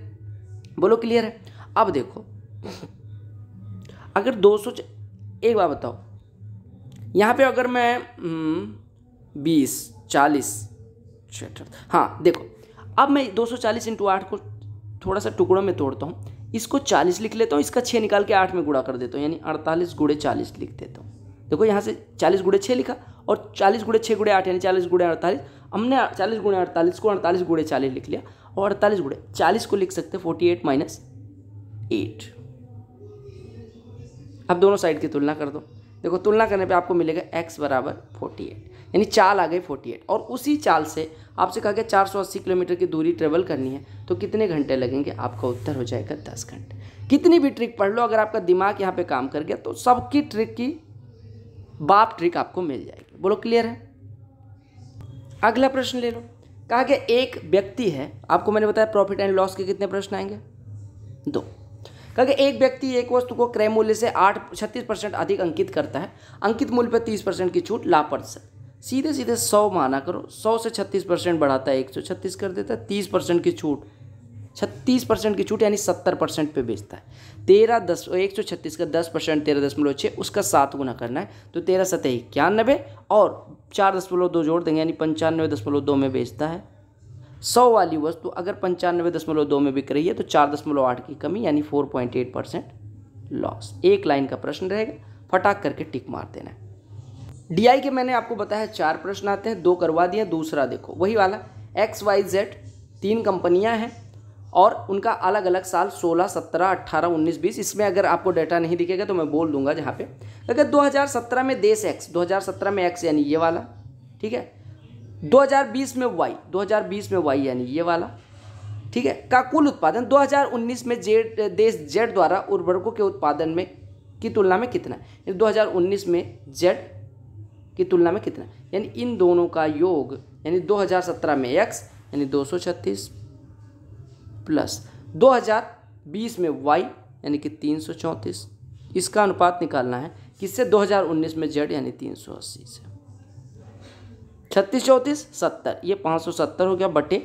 बोलो क्लियर है अब देखो अगर दो सौ एक बार बताओ यहाँ पे अगर मैं हम्म, बीस चालीस छठ हाँ देखो अब मैं दो सौ चालीस इंटू आठ को थोड़ा सा टुकड़ों में तोड़ता हूँ इसको चालीस लिख लेता हूँ इसका छः निकाल के आठ में गुड़ा कर देता हूँ यानी अड़तालीस गुड़े चालीस लिख देता हूँ देखो यहाँ से चालीस गुड़े छः लिखा और चालीस गुड़े छः गुड़े आठ यानी चालीस गुड़े अड़तालीस हमने चालीस गुड़े अड़तालीस को अड़तालीस गुड़े चालीस लिख लिया और अड़तालीस गुड़े चालीस को लिख सकते फोर्टी एट माइनस एट अब दोनों साइड की तुलना कर दो देखो तुलना करने पे आपको मिलेगा x बराबर फोर्टी एट यानी चाल आ गई फोर्टी एट और उसी चाल से आपसे कहा गया चार सौ अस्सी किलोमीटर की दूरी ट्रेवल करनी है तो कितने घंटे लगेंगे आपका उत्तर हो जाएगा दस घंटे कितनी भी ट्रिक पढ़ लो अगर आपका दिमाग यहाँ पे काम कर गया तो सबकी ट्रिक की बाप ट्रिक आपको मिल जाएगी बोलो क्लियर है अगला प्रश्न ले लो कहा गया एक व्यक्ति है आपको मैंने बताया प्रॉफिट एंड लॉस के कितने प्रश्न आएंगे दो क्योंकि एक व्यक्ति एक वस्तु को क्रय मूल्य से आठ छत्तीस परसेंट अधिक अंकित करता है अंकित मूल्य पर तीस परसेंट की छूट लाभ प्रतिशत सीधे सीधे सौ माना करो सौ से छत्तीस परसेंट बढ़ाता है एक सौ छत्तीस कर देता है तीस परसेंट की छूट छत्तीस परसेंट की छूट यानी सत्तर परसेंट पर बेचता है तेरह दस एक सौ छत्तीस का दस परसेंट तेरह दशमलव छः उसका सात गुना करना है तो तेरह सतह इक्यानबे और चार दशमलव दो जोड़ देंगे यानी पंचानवे दशमलव दो में बेचता है सौ वाली वस्तु अगर पंचानवे दशमलव दो में बिक रही है तो चार दशमलव आठ की कमी यानी four point eight percent loss एक लाइन का प्रश्न रहेगा फटाक करके टिक मार देना डी डीआई के मैंने आपको बताया चार प्रश्न आते हैं दो करवा दिया दूसरा देखो वही वाला एक्स वाई जेड तीन कंपनियाँ हैं और उनका अलग अलग साल 16, 17, 18, 19, 20 इसमें अगर आपको डाटा नहीं दिखेगा तो मैं बोल दूंगा जहाँ पे अगर 2017 में देश एक्स 2017 में एक्स यानी ये वाला ठीक है 2020 में वाई 2020 में वाई यानी ये वाला ठीक है का कुल उत्पादन 2019 में जेड देश जेड द्वारा उर्वरकों के उत्पादन में की तुलना में कितना है उन्नीस में जेड की तुलना में कितना यानी इन दोनों का योग यानी 2017 में एक्स यानी 236 प्लस 2020 में वाई यानी कि तीन इसका अनुपात निकालना है किससे 2019 में जेड यानी 380 से छत्तीस चौंतीस सत्तर ये पाँच सौ सत्तर हो गया बटे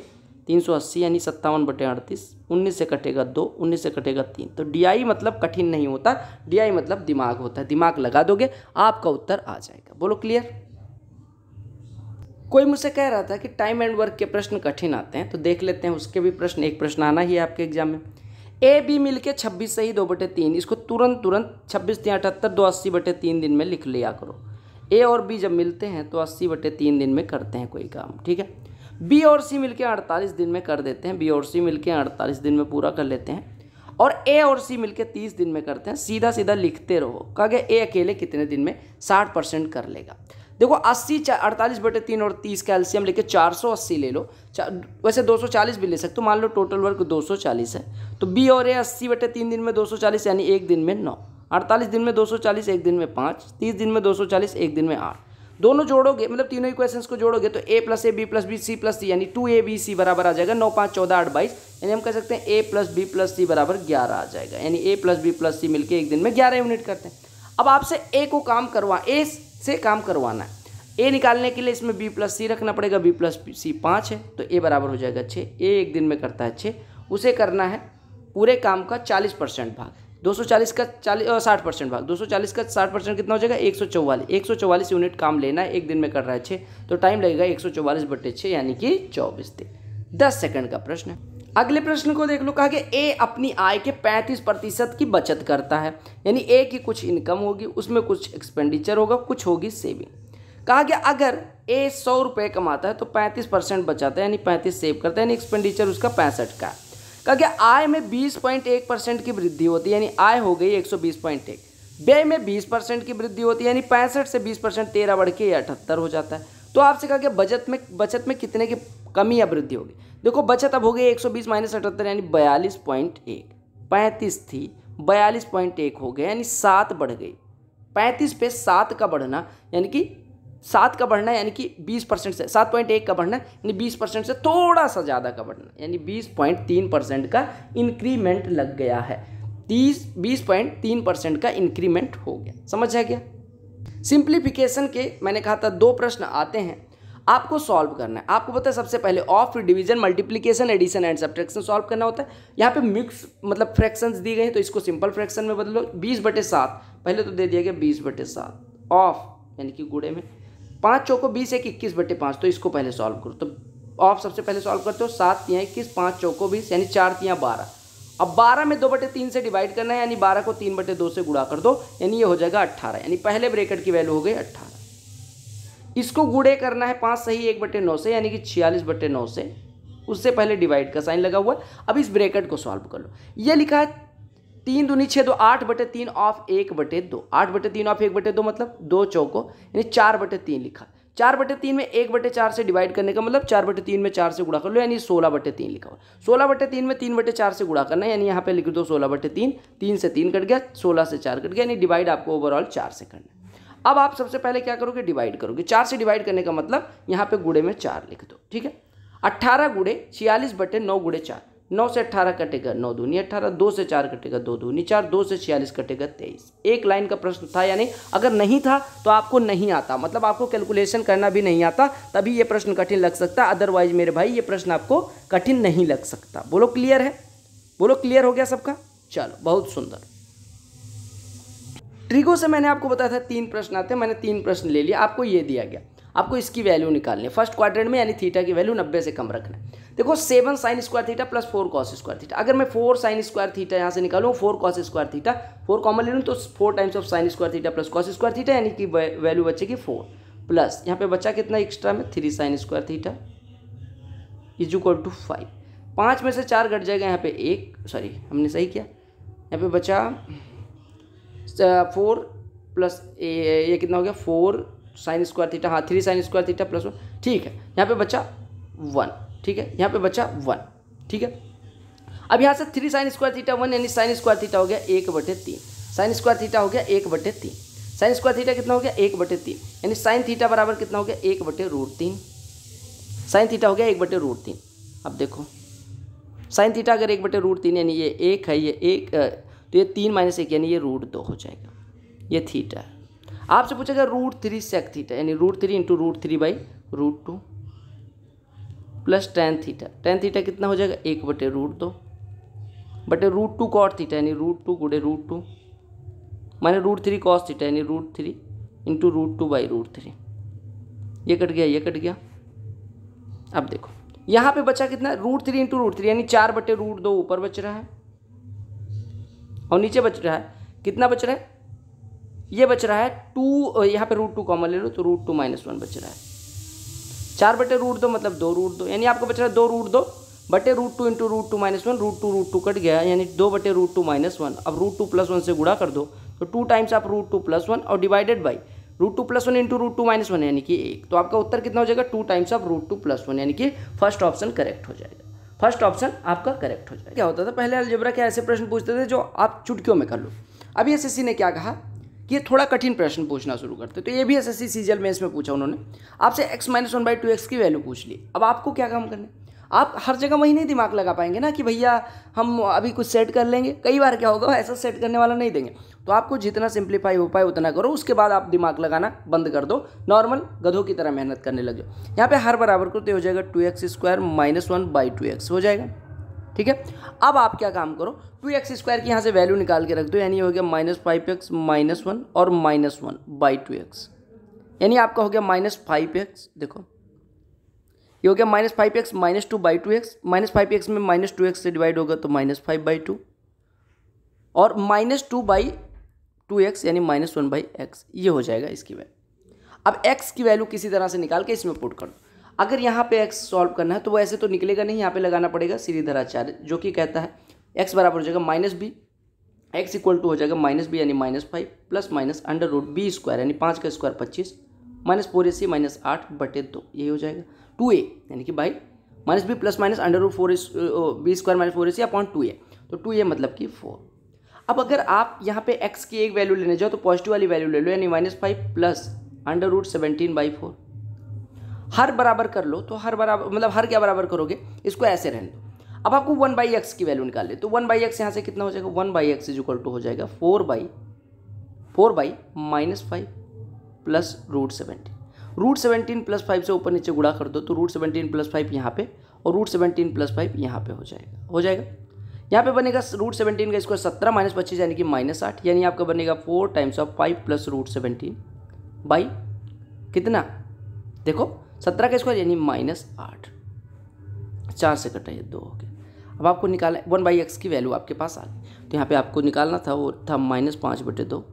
तीन सौ अस्सी यानी सत्तावन बटे अड़तीस उन्नीस से कटेगा दो उन्नीस से कटेगा तीन तो डीआई मतलब कठिन नहीं होता डीआई मतलब दिमाग होता है दिमाग लगा दोगे आपका उत्तर आ जाएगा बोलो क्लियर कोई मुझसे कह रहा था कि टाइम एंड वर्क के प्रश्न कठिन आते हैं तो देख लेते हैं उसके भी प्रश्न एक प्रश्न आना ही है आपके एग्जाम में ए बी मिल के छब्बीस से ही दो बटे तीन इसको तुरंत तुरंत छब्बीस तीन अठहत्तर दो अस्सी बटे तीन दिन में लिख लिया करो ए और बी जब मिलते हैं तो अस्सी बटे तीन दिन में करते हैं कोई काम ठीक है बी और सी मिलके अड़तालीस दिन में कर देते हैं बी और सी मिलके अड़तालीस दिन में पूरा कर लेते हैं और ए और सी मिलके तीस दिन में करते हैं सीधा सीधा लिखते रहो कहा गया ए अकेले कितने दिन में साठ परसेंट कर लेगा देखो अस्सी अड़तालीस बटे तीन और तीस कैल्शियम लेके चार सौ अस्सी ले लो वैसे दो सौ चालीस भी ले सकते हो मान लो टोटल वर्क दो सौ चालीस है तो बी और ए अस्सी बटे तीन दिन में दो सौ चालीस यानी एक दिन में नौ अड़तालीस दिन में दो सौ चालीस एक दिन में पाँच तीस दिन में दो सौ चालीस एक दिन में आठ दोनों जोड़ोगे मतलब तीनों इक्वेशन को जोड़ोगे तो a plus a b plus b c plus c यानी टू ए बी सी बराबर आ जाएगा नौ पाँच चौदह आठ बाईस यानी हम कह सकते हैं a plus b plus c बराबर ग्यारह आ जाएगा यानी a plus b plus c मिलकर एक दिन में ग्यारह यूनिट करते हैं अब आपसे ए को काम करवा ए से काम करवाना है ए निकालने के लिए इसमें बी प्लस सी रखना पड़ेगा बी प्लस सी पाँच है तो ए बराबर हो जाएगा छः ए एक दिन में करता है छः उसे करना है पूरे काम का चालीस परसेंट भाग 240 का चालीस साठ परसेंट भाग 240 का साठ परसेंट कितना हो जाएगा एक सौ चौवालीस एक सौ चौवालीस यूनिट काम लेना है एक दिन में कर रहा है छः तो टाइम लगेगा एक सौ चौवालीस बटे छः यानी कि चौबीस दिन दस सेकंड का प्रश्न है अगले प्रश्न को देख लो कहा कि ए अपनी आय के 35 प्रतिशत की बचत करता है यानी ए की कुछ इनकम होगी उसमें कुछ एक्सपेंडिचर होगा कुछ होगी सेविंग कहा गया अगर ए सौ रुपये कमाता है तो पैंतीस परसेंट बचाता है यानी पैंतीस सेव करता है यानी एक्सपेंडिचर उसका पैंसठ का है कहा कि आय में 20.1 परसेंट की वृद्धि होती है यानी आय हो गई 120.1 व्यय में 20 परसेंट की वृद्धि होती है यानी पैंसठ से 20 परसेंट तेरह बढ़ के अठहत्तर हो जाता है तो आपसे कहा कि बजट में बचत में कितने की कमी या वृद्धि होगी देखो बचत अब हो गई 120 माइनस अठहत्तर यानी बयालीस पॉइंट एक पैंतीस थी बयालीस पॉइंट एक हो गया यानी सात बढ़ गई पैंतीस पे सात का बढ़ना यानी कि सात का बढ़ना है यानी कि बीस परसेंट से सात पॉइंट एक का बढ़ना यानी बीस परसेंट से थोड़ा सा ज़्यादा का बढ़ना यानी बीस पॉइंट तीन परसेंट का इंक्रीमेंट लग गया है तीस बीस पॉइंट तीन परसेंट का इंक्रीमेंट हो गया समझ आ गया सिंप्लीफिकेशन के मैंने कहा था दो प्रश्न आते हैं आपको सॉल्व करना है आपको पता है सबसे पहले of division multiplication addition and subtraction solve करना होता है यहाँ पे मिक्स मतलब फ्रैक्शन दी गई हैं तो इसको सिंपल फ्रैक्शन में बदलो बीस बटे सात पहले तो दे दिया गया बीस बटे सात ऑफ यानी कि गुड़े में पाँच चौको बीस एक इक्कीस बटे पाँच तो इसको पहले सॉल्व करो तो आप सबसे पहले सॉल्व करते हो सात तियाँ इक्कीस पाँच चौको बीस यानी चार तियाँ बारह अब बारह में दो बटे तीन से डिवाइड करना है यानी बारह को तीन बटे दो से गुड़ा कर दो यानी ये हो जाएगा अट्ठारह यानी पहले ब्रेकेट की वैल्यू हो गई अट्ठारह इसको गुड़े करना है पाँच सही एक बटे नौ से यानी कि छियालीस बटे नौ से उससे पहले डिवाइड का साइन लगा हुआ है अब इस ब्रेकेट को सॉल्व कर लो ये लिखा है तीन दूनी छः दो आठ बटे तीन ऑफ एक बटे दो आठ बटे तीन ऑफ एक बटे दो मतलब दो चौको यानी चार बटे तीन लिखा चार बटे तीन में एक बटे चार से डिवाइड करने का मतलब चार बटे तीन में चार से गुड़ा कर लो यानी सोलह बटे तीन लिखा हुआ सोलह बटे तीन में तीन बटे चार से गुड़ा करना है यानी यहाँ पे लिख दो सोलह बटे तीन तीन से तीन कट गया सोलह से चार कट गया यानी डिवाइड आपको ओवरऑल चार से करना है अब आप सबसे पहले क्या करोगे डिवाइड करोगे चार से डिवाइड करने का मतलब यहाँ पे गुड़े में चार लिख दो ठीक है अट्ठारह गुड़े छियालीस बटे नौ गुड़े चार नौ से अट्ठारह कटेगा नौ दूनी अट्ठारह दो से चार कटेगा दो दूनी चार दो से छियालीस कटेगा तेईस एक लाइन का प्रश्न था यानी अगर नहीं था तो आपको नहीं आता मतलब आपको कैलकुलेशन करना भी नहीं आता तभी ये प्रश्न कठिन लग सकता अदरवाइज मेरे भाई ये प्रश्न आपको कठिन नहीं लग सकता बोलो क्लियर है बोलो क्लियर हो गया सबका चलो बहुत सुंदर ट्रिगो से मैंने आपको बताया था तीन प्रश्न आते हैं मैंने तीन प्रश्न ले लिया आपको ये दिया गया आपको इसकी वैल्यू निकालनी है फर्स्ट क्वार्टर में यानी थीटा की वैल्यू नब्बे से कम रखना है देखो seven sine square theta plus four cos square theta अगर मैं फोर साइन स्क्वायर थीटा यहाँ से निकालू four cos square theta four common ले लूँ तो four times of sine square theta plus cos square theta यानी कि वैल्यू बच्चे की फोर प्लस यहाँ पे बच्चा कितना एक्स्ट्रा में three sine square theta is equal to five पाँच में से चार घट जाएगा यहाँ पे एक सॉरी हमने सही किया यहाँ पे बचा फोर प्लस ये कितना हो गया फोर साइन स्क्वायर थीटा हाँ three sine square theta plus one ठीक है यहाँ पे बचा वन ठीक है यहाँ पे बचा वन ठीक है अब यहाँ से three sine square theta one यानी साइन स्क्वायर थीटा हो गया एक बटे तीन साइन स्क्वायर थीटा हो गया एक बटे तीन साइन स्क्वायर थीटा कितना हो गया एक बटे तीन यानी साइन थीटा बराबर कितना हो गया एक बटे रूट तीन साइन थीटा हो गया एक बटे रूट तीन अब देखो साइन थीटा अगर एक बटे रूट तीन यानी ये एक है ये एक तो ये तीन माइनस एक यानी ये रूट दो हो जाएगा ये थीटा आपसे पूछेगा रूट थ्री सेक थीटा यानी root three into root three by root two plus tan theta tan theta कितना हो जाएगा एक बटे रूट दो बटे रूट टू कॉट थीटा यानी रूट टू गुड़े रूट टू माने रूट थ्री कॉस थीटा यानी root three into root two by root three ये कट गया ये कट गया अब देखो यहाँ पे बचा कितना root three into root three यानी चार बटे रूट दो ऊपर बच रहा है और नीचे बच रहा है कितना बच रहा है ये बच रहा है टू यहाँ पे रूट टू कॉमन ले लो तो रूट टू माइनस वन बच रहा है चार बटे रूट दो मतलब दो रूट दो यानी आपको बच रहा है दो रूट दो बटे root two into root two minus one root two root two cut गया यानी दो बटे रूट टू माइनस वन अब रूट टू प्लस वन से गुड़ा कर दो तो टू टाइम्स आप रूट टू प्लस वन और divided by root two plus one into root two minus one यानी कि एक तो आपका उत्तर कितना हो जाएगा two times of root two plus one यानी कि फर्स्ट ऑप्शन करेक्ट हो जाएगा फर्स्ट ऑप्शन आपका करेक्ट हो जाएगा क्या होता था पहले अलजेब्रा के ऐसे प्रश्न पूछते थे जो आप चुटकियों में कर लो अभी एस ने क्या कहा ये थोड़ा कठिन प्रश्न पूछना शुरू करते तो ये भी एस एस सी सीजल में इसमें पूछा उन्होंने आपसे x minus one by two x की वैल्यू पूछ ली अब आपको क्या काम करना है आप हर जगह वही नहीं दिमाग लगा पाएंगे ना कि भैया हम अभी कुछ सेट कर लेंगे कई बार क्या होगा ऐसा सेट करने वाला नहीं देंगे तो आपको जितना सिंप्लीफाई हो पाए उतना करो उसके बाद आप दिमाग लगाना बंद कर दो नॉर्मल गधों की तरह मेहनत करने लग जाओ यहाँ पे हर बराबर को तो हो जाएगा two x square minus one by two x हो जाएगा ठीक है अब आप क्या काम करो टू एक्स स्क्वायर की यहाँ से वैल्यू निकाल के रख दो यानी हो गया minus five x minus one और minus one by two x यानी आपका हो गया माइनस फाइव एक्स देखो ये हो गया minus five x minus two by two x minus five x में माइनस टू एक्स से डिवाइड होगा तो माइनस फाइव बाई टू और minus two by two x यानी माइनस वन बाई एक्स ये हो जाएगा इसकी वैल्यू अब एक्स की वैल्यू किसी तरह से निकाल के इसमें पुट कर दो अगर यहाँ पे एक्स सॉल्व करना है तो वो ऐसे तो निकलेगा नहीं यहाँ पे लगाना पड़ेगा धराचार्य जो कि कहता है एक्स बराबर हो जाएगा minus b x equal to हो जाएगा माइनस बी यानी minus five plus minus under root b square यानी पाँच का स्क्वायर पच्चीस minus four a c minus आठ बटे दो यही हो जाएगा टू ए यानी कि by minus b plus minus under root four b square minus four a c upon two a तो टू ए मतलब कि फोर अब अगर आप यहाँ पे एक्स की एक वैल्यू लेने जाओ तो पॉजिटिव वाली वैल्यू ले लो यानी minus five plus under root seventeen by four हर बराबर कर लो तो हर बराबर मतलब हर क्या बराबर करोगे इसको ऐसे रहने दो अब आपको वन बाई एक्स की वैल्यू निकाल ले तो वन बाई एक्स यहाँ से कितना हो जाएगा one by x is equal to हो जाएगा four by four by minus five plus root seventeen root seventeen plus five से ऊपर नीचे गुड़ा कर दो तो रूट सेवेंटीन प्लस फाइव यहाँ पे और रूट सेवेंटीन प्लस फाइव यहाँ पे हो जाएगा हो जाएगा यहाँ पे बनेगा रूट सेवेंटीन का स्क्वायर सत्रह माइनस पच्चीस यानी कि माइनस आठ यानी आपका बनेगा four times of five plus root seventeen by कितना देखो सत्रह का स्क्वायर यानी माइनस आठ चार से कटा ये दो हो गया अब आपको निकाला वन बाई एक्स की वैल्यू आपके पास आ गई तो यहाँ पे आपको निकालना था वो था माइनस पाँच बटे दो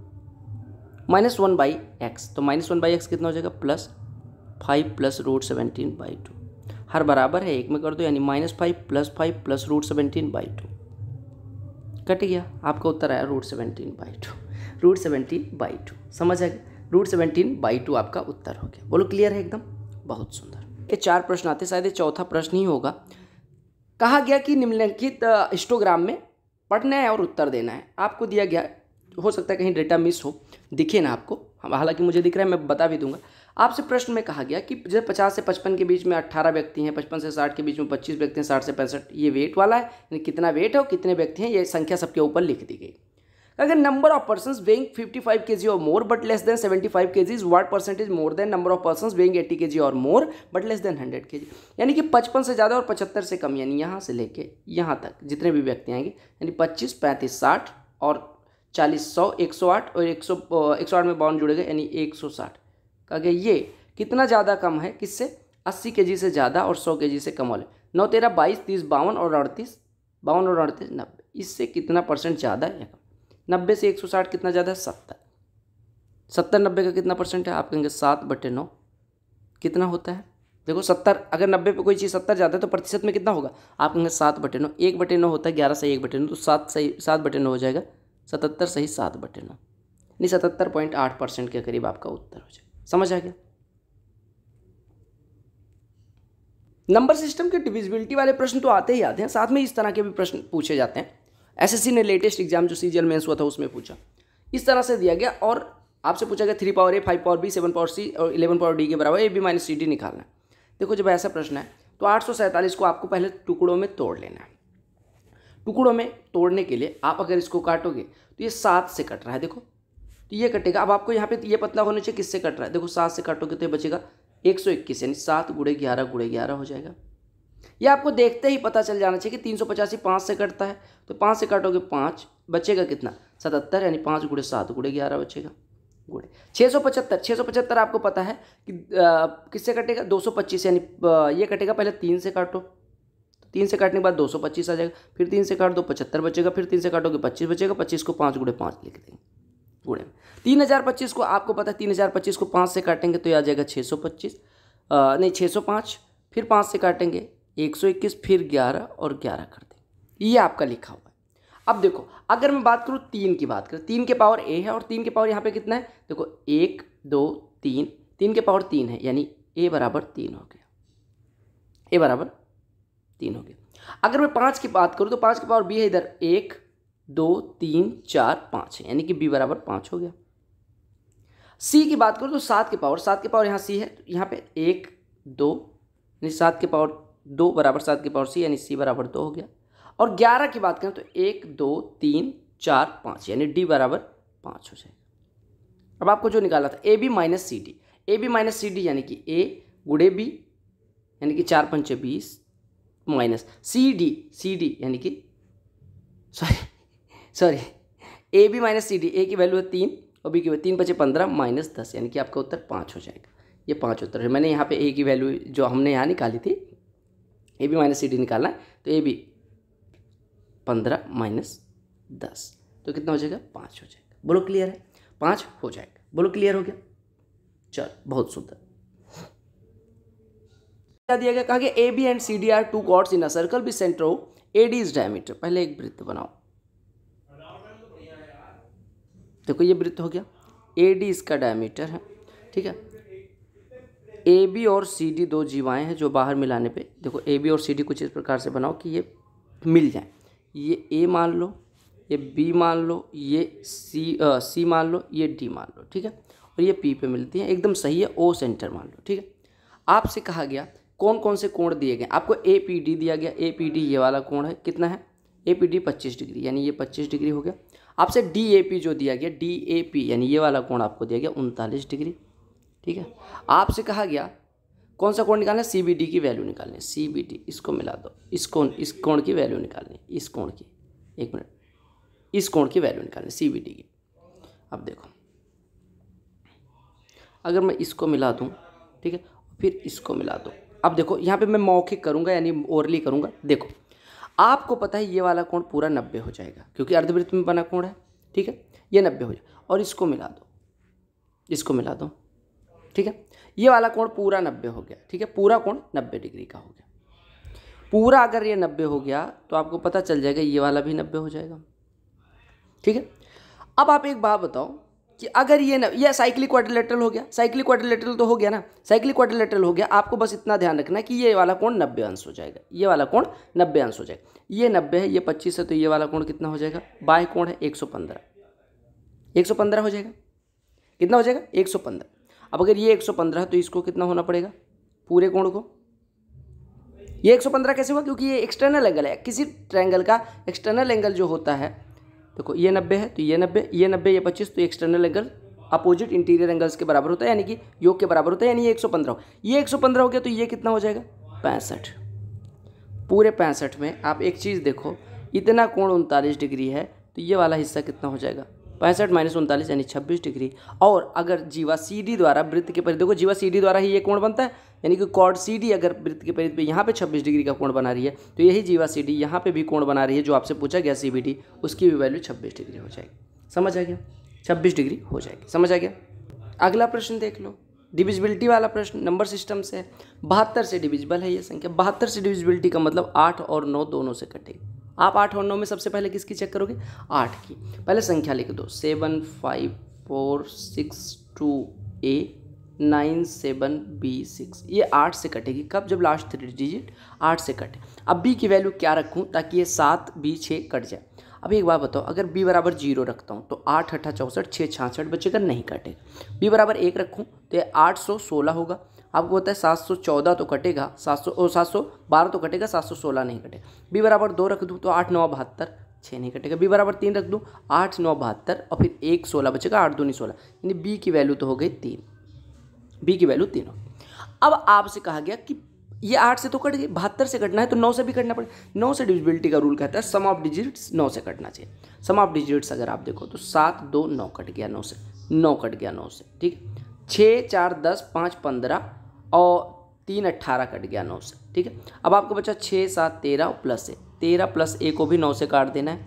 माइनस वन बाई एक्स तो माइनस वन बाई एक्स कितना हो जाएगा plus five plus root seventeen by two हर बराबर है एक में कर दो यानी minus five plus five plus root seventeen by two cut गया आपका उत्तर आया root seventeen by two root seventeen by two समझ आ गया रूट सेवनटीन बाई टू आपका उत्तर हो गया बोलो क्लियर है एकदम बहुत सुंदर ये चार प्रश्न आते शायद ये चौथा प्रश्न ही होगा कहा गया कि निम्नलिखित हिस्टोग्राम में पढ़ना है और उत्तर देना है आपको दिया गया हो सकता है कहीं डेटा मिस हो दिखे ना आपको हालांकि मुझे दिख रहा है मैं बता भी दूंगा आपसे प्रश्न में कहा गया कि जैसे पचास से पचपन के बीच में अट्ठारह व्यक्ति हैं पचपन से साठ के बीच में पच्चीस व्यक्ति हैं साठ से पैंसठ ये वेट वाला है यानी कितना वेट है और कितने व्यक्ति हैं ये संख्या सबके ऊपर लिख दी गई अगर number of person weighing 55 less than seventy five के than 75 kg is more than number of person of persons के 80 और more but less than hundred 100 जी यानी कि 55 से ज़्यादा और 75 से कम यानी यहाँ से लेके यहाँ तक जितने भी व्यक्ति आएंगे यानी 25, 35, 60 और 40, 100, 108 और 100 108 में बावन जुड़ेगा यानी 160 कहा गया ये कितना ज़्यादा कम है किससे अस्सी के से ज़्यादा और सौ के से कम वाले नौ तेरह बाईस तीस बावन और अड़तीस बावन और अड़तीस नब्बे इससे कितना परसेंट ज़्यादा है नब्बे से एक सौ साठ कितना ज़्यादा है सत्तर सत्तर नब्बे का कितना परसेंट है आप कहेंगे सात बटे नौ कितना होता है देखो सत्तर अगर नब्बे पे कोई चीज़ सत्तर ज़्यादा है तो प्रतिशत में कितना होगा आप कहेंगे सात बटे नौ एक बटे नौ होता है ग्यारह सही एक बटे नौ तो सात सही सात बटे नौ हो जाएगा सतहत्तर सही सात बटे नौ यानी सतहत्तर पॉइंट आठ परसेंट के करीब आपका उत्तर हो जाएगा समझ आ गया नंबर सिस्टम के डिविजिबिलिटी वाले प्रश्न तो आते ही आते हैं साथ में इस तरह के भी प्रश्न पूछे जाते हैं एस ने लेटेस्ट एग्जाम जो सीजीएल मेंस हुआ था उसमें पूछा इस तरह से दिया गया और आपसे पूछा गया three power a five power b seven power c और इलेवन पावर डी के बराबर a b minus c d निकालना है देखो जब ऐसा प्रश्न है तो आठ को आपको पहले टुकड़ों में तोड़ लेना है टुकड़ों में तोड़ने के लिए आप अगर इसको काटोगे तो ये सात से कट रहा है देखो तो ये कटेगा अब आपको यहाँ पे ये पतला होना चाहिए किससे कट रहा है देखो सात से काटोगे तो ये बचेगा एक सौ इक्कीस यानी सात गुड़े ग्यारह गुड़े ग्यारह हो जाएगा ये आपको देखते ही पता चल जाना चाहिए कि तीन सौ पचासी पाँच से कटता है तो पाँच से काटोगे पाँच बचेगा कितना सतहत्तर यानी पाँच गुड़े सात गुड़े ग्यारह बचेगा गुड़े छः सौ पचहत्तर छः सौ पचहत्तर आपको पता है कि किससे कटेगा दो सौ पच्चीस यानी ये कटेगा पहले तीन से काटो तीन से काटने के बाद दो सौ पच्चीस आ जाएगा फिर तीन से काट दो पचहत्तर बचेगा फिर तीन से काटोगे पच्चीस बचेगा पच्चीस को पाँच गुड़े पाँच लिख देंगे गुड़े तीन हज़ार पच्चीस को आपको पता है तीन हज़ार पच्चीस को पाँच से काटेंगे तो ये आ जाएगा छः सौ पच्चीस नहीं छः सौ पाँच फिर पाँच से काटेंगे एक सौ इक्कीस फिर ग्यारह और ग्यारह कर दें ये आपका लिखा हुआ है अब देखो अगर मैं बात करूँ तीन की बात करूँ तीन के पावर ए है और तीन के पावर यहाँ पे कितना है देखो एक दो तीन तीन के पावर तीन है यानी ए बराबर तीन हो गया ए बराबर तीन हो गया अगर मैं पाँच की बात करूँ तो पाँच के पावर बी है इधर एक दो तीन चार पाँच है यानी कि बी बराबर पाँच हो गया सी की बात करूँ तो सात के पावर सात के पावर यहाँ सी है तो यहाँ पे एक दो यानी सात के पावर दो बराबर सात की पावर सी यानी सी बराबर दो हो गया और ग्यारह की बात करें तो एक दो तीन चार पाँच यानी डी बराबर पाँच हो जाएगा अब आपको जो निकाला था a b minus c d a b minus c d यानी कि ए गुड़े बी यानी कि चार पंच बीस minus c d c d यानी कि sorry sorry a b minus c d a की वैल्यू है तीन और बी की तीन पचे पंद्रह माइनस दस यानी कि आपका उत्तर पाँच हो जाएगा ये पाँच उत्तर है मैंने यहाँ पे ए की वैल्यू जो हमने यहाँ निकाली थी a b minus c d निकालना है तो ए बी पंद्रह माइनस दस तो कितना हो जाएगा पाँच हो जाएगा बोलो क्लियर है पाँच हो जाएगा बोलो क्लियर हो गया चलो बहुत सुंदर क्या दिया गया कहा गया A B and C D are two chords in a circle with centre O A D is diameter पहले एक वृत्त बनाओ देखो ये वृत्त हो गया ए डी इसका डायमीटर है ठीक है ए बी और सी डी दो जीवाएं हैं जो बाहर मिलाने पे देखो ए बी और सी डी कुछ इस प्रकार से बनाओ कि ये मिल जाए ये ए मान लो ये बी मान लो ये सी आ, सी मान लो ये डी मान लो ठीक है और ये पी पे मिलती है एकदम सही है ओ सेंटर मान लो ठीक है आपसे कहा गया कौन कौन से कोण दिए गए आपको ए पी डी दिया गया ए पी डी ये वाला कोण है कितना है ए पी डी पच्चीस डिग्री यानी ये पच्चीस डिग्री हो गया आपसे डी ए पी जो दिया गया डी ए पी यानी ये वाला कोण आपको दिया गया उनतालीस डिग्री ठीक है आपसे कहा गया कौन सा कोण निकालना है सी की वैल्यू निकालनी है सी इसको मिला दो इस कोण इस कोण की वैल्यू निकालनी है इस कोण की एक मिनट इस कोण की वैल्यू निकालनी है सी की अब देखो अगर मैं इसको मिला दूँ ठीक है फिर इसको मिला दूँ अब देखो यहाँ पे मैं मौखिक करूँगा यानी ओरली करूँगा देखो आपको पता है ये वाला कोण पूरा नब्बे हो जाएगा क्योंकि अर्धवृत्त में बना कोण है ठीक है ये नब्बे हो जाए और इसको मिला दो इसको मिला दो ठीक है ये वाला कोण पूरा नब्बे हो गया ठीक है पूरा कोण नब्बे डिग्री का हो गया पूरा अगर ये नब्बे हो गया तो आपको पता चल जाएगा ये वाला भी नब्बे हो जाएगा ठीक है अब आप एक बात बताओ कि अगर ये न यह साइक्लिक क्वाड्रिलेटरल हो गया साइकिली क्वाड्रिलेटरल तो हो गया ना साइकिली क्वाड्रिलेटरल हो गया आपको बस इतना ध्यान रखना कि ये वाला कोण नब्बे अंश हो जाएगा ये वाला कोण नब्बे अंश हो जाएगा ये नब्बे है ये पच्चीस है तो ये वाला कोण कितना हो जाएगा बाह कोण है एक सौ पंद्रह एक सौ पंद्रह हो जाएगा कितना हो जाएगा एक सौ पंद्रह अब अगर ये 115 है तो इसको कितना होना पड़ेगा पूरे कोण को ये 115 कैसे हुआ क्योंकि ये एक्सटर्नल एंगल है किसी ट्रायंगल का एक्सटर्नल एंगल जो होता है देखो ये नब्बे है तो ये नब्बे ये नब्बे ये पच्चीस तो external angle opposite interior angles के बराबर होता है यानी कि योग के बराबर होता है यानी ये एक हो ये एक हो गया तो ये कितना हो जाएगा पैंसठ पूरे पैंसठ में आप एक चीज़ देखो इतना कोण उनतालीस डिग्री है तो ये वाला हिस्सा कितना हो जाएगा पैंसठ माइनस उनतालीस यानी छब्बीस डिग्री और अगर जीवा सी डी द्वारा वृत्त के परिधि देखो जीवा सी डी द्वारा ही ये कोण बनता है यानी कि कॉड सी डी अगर वृत्त के परिधि पे यहाँ पे छब्बीस डिग्री का कोण बना रही है तो यही जीवा सी डी यहाँ पर भी कोण बना रही है जो आपसे पूछा गया सी बी डी उसकी भी वैल्यू छब्बीस डिग्री हो जाएगी समझ आ गया छब्बीस डिग्री हो जाएगी समझ आ गया अगला प्रश्न देख लो डिविजिबिलिटी वाला प्रश्न नंबर सिस्टम से बहत्तर से डिविजिबल है ये संख्या बहत्तर से डिविजिबिलिटी का मतलब आठ और नौ दोनों से कटेगी आप आठ और नौ में सबसे पहले किसकी चेक करोगे आठ की पहले संख्या लिख दो seven five four six two a nine seven b six ये आठ से कटेगी कब जब लास्ट थ्री डिजिट आठ से कटे अब बी की वैल्यू क्या रखूँ ताकि ये सात बी छः कट जाए अब एक बात बताओ अगर बी बराबर जीरो रखता हूँ तो आठ अट्ठा चौंसठ छः छाछठ बचेगा नहीं कटेगा बी बराबर एक रखूँ तो ये आठ सौ सोलह होगा आपको होता है सात सौ चौदह तो कटेगा सात सौ सात सौ बारह तो कटेगा सात सौ सोलह नहीं कटेगा बी बराबर दो रख दूँ तो आठ नौ बहत्तर छः नहीं कटेगा बी बराबर तीन रख दूँ आठ नौ बहत्तर और फिर एक सोलह बचेगा आठ दूनी सोलह यानी बी की वैल्यू तो हो गई तीन बी की वैल्यू तीन हो अब आपसे कहा गया कि ये आठ से तो कट गई बहत्तर से कटना है तो नौ से भी कटना पड़ेगा नौ से डिविजिबिलिटी का रूल कहता है सम ऑफ डिजिट्स नौ से कटना चाहिए सम ऑफ डिजिट्स अगर आप देखो तो सात दो नौ कट गया नौ से नौ कट गया नौ से ठीक छः चार दस पाँच पंद्रह और तीन अट्ठारह कट गया नौ से ठीक है अब आपको बचा छः सात तेरह प्लस ए तेरह प्लस ए को भी नौ से काट देना है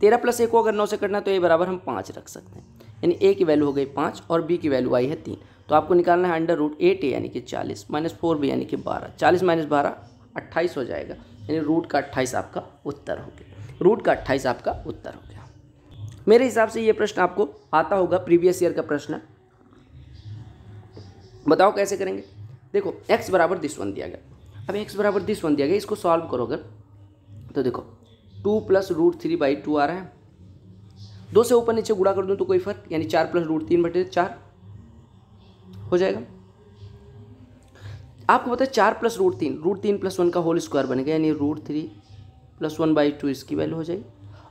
तेरह प्लस ए को अगर नौ से कटना है तो ए बराबर हम पाँच रख सकते हैं यानी ए की वैल्यू हो गई पाँच और बी की वैल्यू आई है तीन तो आपको निकालना है अंडर रूट एट ए यानी कि चालीस माइनस फोर बी यानी कि बारह चालीस माइनस बारह अट्ठाईस हो जाएगा यानी रूट का अट्ठाईस आपका उत्तर हो गया रूट का अट्ठाईस आपका उत्तर हो गया मेरे हिसाब से ये प्रश्न आपको आता होगा प्रीवियस ईयर का प्रश्न बताओ कैसे करेंगे देखो एक्स बराबर दिस वन दिया गया अब एक्स बराबर दिस वन दिया गया इसको सॉल्व करो अगर तो देखो two plus root three by two आ रहा है दो से ऊपर नीचे गुड़ा कर दूँ तो कोई फर्क यानी चार प्लस रूट तीन बटे चार हो जाएगा आपको पता है चार प्लस रूट तीन रूट तीन प्लस वन का होल स्क्वायर बनेगा यानी root three plus one by two इसकी वैल्यू हो जाएगी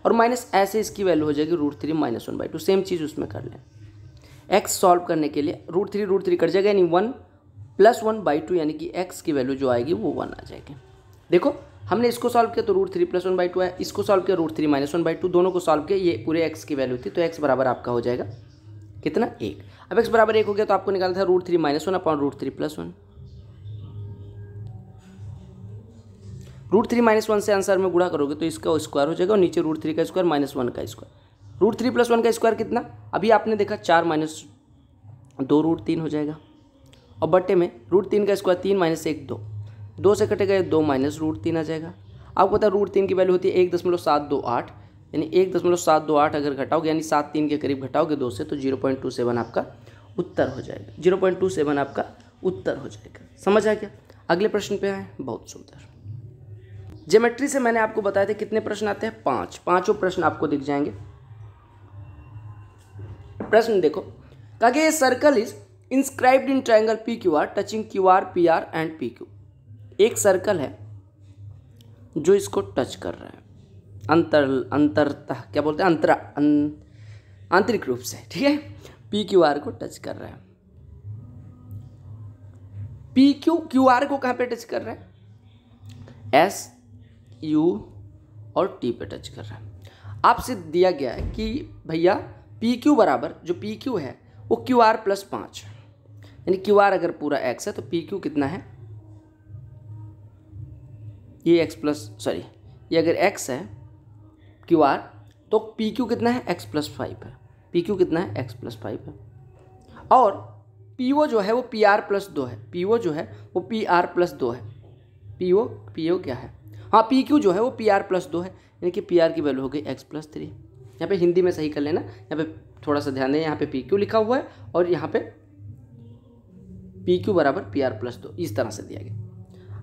और माइनस ऐसे इसकी वैल्यू हो जाएगी root three minus one by two same चीज़ उसमें कर लें एक्स सॉल्व करने के लिए root three root three cut जाएगा यानी one plus one by two यानी कि एक्स की वैल्यू जो आएगी वो वन आ जाएगी देखो हमने इसको सॉल्व किया तो root three plus one by two आया इसको सॉल्व किया root three minus one by two दोनों को सॉल्व किया ये पूरे एक्स की वैल्यू थी तो एक्स बराबर आपका हो जाएगा कितना एक अब एक्स बराबर एक हो गया तो आपको निकालना था root three minus one upon root three plus one root three minus one से आंसर में गुड़ा करोगे तो इसका स्क्वायर हो जाएगा और नीचे रूट थ्री का स्क्वायर माइनस वन का square root three plus one का स्क्वायर कितना अभी आपने देखा चार माइनस दो रूट तीन हो जाएगा और बट्टे में रूट तीन का स्क्वायर तीन माइनस एक दो दो से कटेगा गए दो माइनस रूट तीन आ जाएगा आपको पता है रूट तीन की वैल्यू होती है एक दशमलव सात दो आठ यानी एक दशमलव सात दो आठ अगर घटाओगे यानी सात तीन के करीब घटाओगे दो से तो जीरो पॉइंट टू सेवन आपका उत्तर हो जाएगा जीरो पॉइंट टू सेवन आपका उत्तर हो जाएगा समझ आ गया अगले प्रश्न पे आए बहुत सुंदर ज्योमेट्री से मैंने आपको बताया था कितने प्रश्न आते हैं पाँच पाँचों प्रश्न आपको दिख जाएंगे प्रश्न देखो कहा कि circle is inscribed in triangle P Q R touching Q R P R and P Q एक सर्कल है जो इसको टच कर रहा है अंतर अंतरता क्या बोलते हैं अंतरा अं, आंतरिक रूप से ठीक है पी क्यू आर को टच कर रहा है पी क्यू क्यू आर को कहाँ पे टच कर रहा है एस यू और टी पे टच कर रहा है आपसे दिया गया है कि भैया पी क्यू बराबर जो पी क्यू है वो क्यू आर प्लस पाँच यानी क्यू आर अगर पूरा एक्स है तो पी क्यू कितना है ये एक्स प्लस सॉरी ये अगर एक्स है क्यू आर तो पी क्यू कितना है एक्स प्लस फाइव है पी क्यू कितना है एक्स प्लस फाइव है और पी ओ जो है वो पी आर प्लस दो है पी ओ जो है वो पी आर प्लस दो है पी ओ पी ओ क्या है हाँ पी क्यू जो है वो पी आर प्लस दो है यानी कि पी आर की वैल्यू हो गई एक्स प्लस थ्री यहाँ पे हिंदी में सही कर लेना यहाँ पे थोड़ा सा ध्यान दें यहाँ पे पी क्यू लिखा हुआ है और यहाँ पे पी क्यू बराबर पी आर प्लस दो इस तरह से दिया गया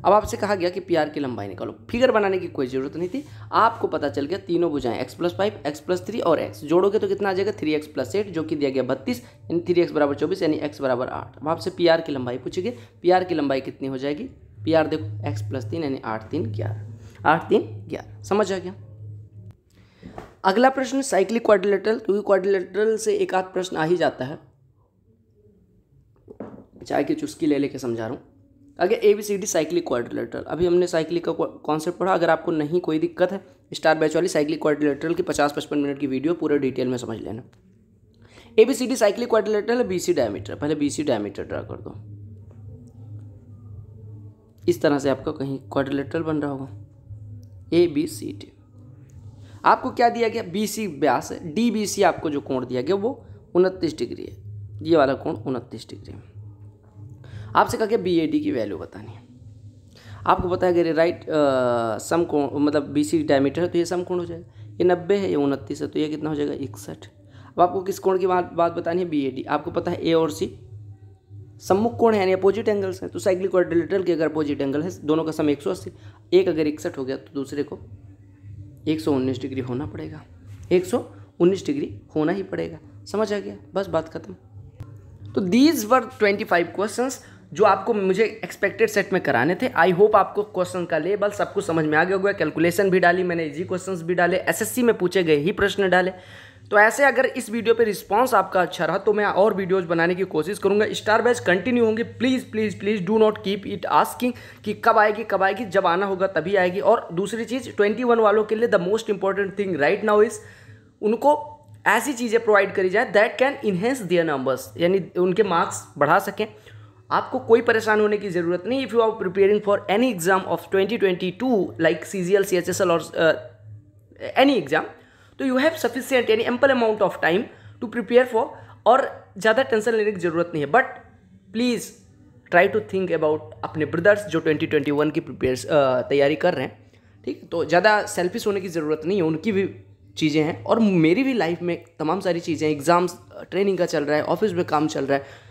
अब आपसे कहा गया कि पी आर की लंबाई निकालो फिगर बनाने की कोई ज़रूरत नहीं थी आपको पता चल गया तीनों बुझाएं x plus five x plus three और एक्स जोड़ोगे तो कितना आ जाएगा थ्री एक्स प्लस एट जो कि दिया गया बत्तीस यानी थ्री एक्स बराबर चौबीस यानी एक्स बराबर आठ अब आपसे पी आर की लंबाई पूछेगी पी आर की लंबाई कितनी हो जाएगी पी आर देखो एक्स प्लस तीन यानी आठ तीन ग्यारह आठ तीन ग्यारह समझ आ गया अगला प्रश्न साइक्लिक क्वाड्रिलेटरल क्योंकि क्वाड्रिलेटरल से एक आध प्रश्न आ ही जाता है चाय की चुस्की ले लेके समझा रहा हूँ आगे A B C D cyclic quadrilateral अभी हमने साइक्लिक का कॉन्सेप्ट पढ़ा अगर आपको नहीं कोई दिक्कत है स्टार बैच वाली साइक्लिक क्वाड्रिलेटरल की पचास पचपन मिनट की वीडियो पूरे डिटेल में समझ लेना A B C D cyclic quadrilateral B C diameter पहले बी सी डायमीटर ड्रा कर दो इस तरह से आपका कहीं क्वाड्रिलेटरल बन रहा होगा ए बी सी डी आपको क्या दिया गया बी सी व्यास डी बी सी आपको जो कोण दिया गया वो उनतीस डिग्री है ये वाला कोण उनतीस डिग्री है आपसे कहा गया बी ए डी की वैल्यू बतानी है आपको बताया गया राइट सम कोण मतलब बी सी डायमीटर है तो ये सम कोण हो जाएगा ये नब्बे है ये उनतीस है तो ये कितना हो जाएगा इकसठ अब आपको किस कोण की बात बात बतानी है बी ए डी आपको पता है ए और सी सम्मुख कोण है यानी अपोजिट एंगल्स हैं तो साइक्लिक क्वाड्रिलेटरल के अगर अपोजिट एंगल है दोनों का सम एक सौ अस्सी एक अगर इकसठ हो गया तो दूसरे को एक सौ उन्नीस डिग्री होना पड़ेगा एक सौ उन्नीस डिग्री होना ही पड़ेगा समझ आ गया बस बात खत्म तो these were twenty five question जो आपको मुझे एक्सपेक्टेड सेट में कराने थे आई होप आपको क्वेश्चन का लेबल सब कुछ समझ में आ गया होगा कैलकुलेशन भी डाली मैंने इजी क्वेश्चंस भी डाले एसएससी में पूछे गए ही प्रश्न डाले तो ऐसे अगर इस वीडियो पे रिस्पांस आपका अच्छा रहा तो मैं और वीडियोज़ बनाने की कोशिश करूंगा स्टार बैच कंटिन्यू होंगी please please please do not keep it asking कि कब आएगी कब आएगी जब आना होगा तभी आएगी और दूसरी चीज़ ट्वेंटी वालों के लिए the most important thing right now is उनको ऐसी चीज़ें प्रोवाइड करी जाए that can enhance their numbers यानी उनके मार्क्स बढ़ा सकें आपको कोई परेशान होने की ज़रूरत नहीं if you are preparing for any exam of 2022 like C G L C H S L और एनी एग्जाम तो यू हैव सफिशियंट यानी ample amount of time to prepare for और ज़्यादा टेंशन लेने की ज़रूरत नहीं है but please try to think about अपने ब्रदर्स जो 2021 की प्रिपेयर uh, तैयारी कर रहे हैं ठीक तो ज़्यादा सेल्फिश होने की ज़रूरत नहीं है उनकी भी चीज़ें हैं और मेरी भी लाइफ में तमाम सारी चीज़ें एग्ज़ाम्स ट्रेनिंग का चल रहा है ऑफिस में काम चल रहा है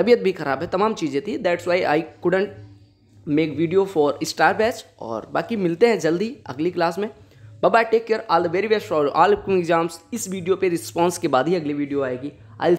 तबीयत भी ख़राब है तमाम चीज़ें थी that's why I couldn't make video for star batch और बाकी मिलते हैं जल्दी अगली क्लास में bye take care all the very best for all upcoming exams इस वीडियो पे रिस्पांस के बाद ही अगली वीडियो आएगी आई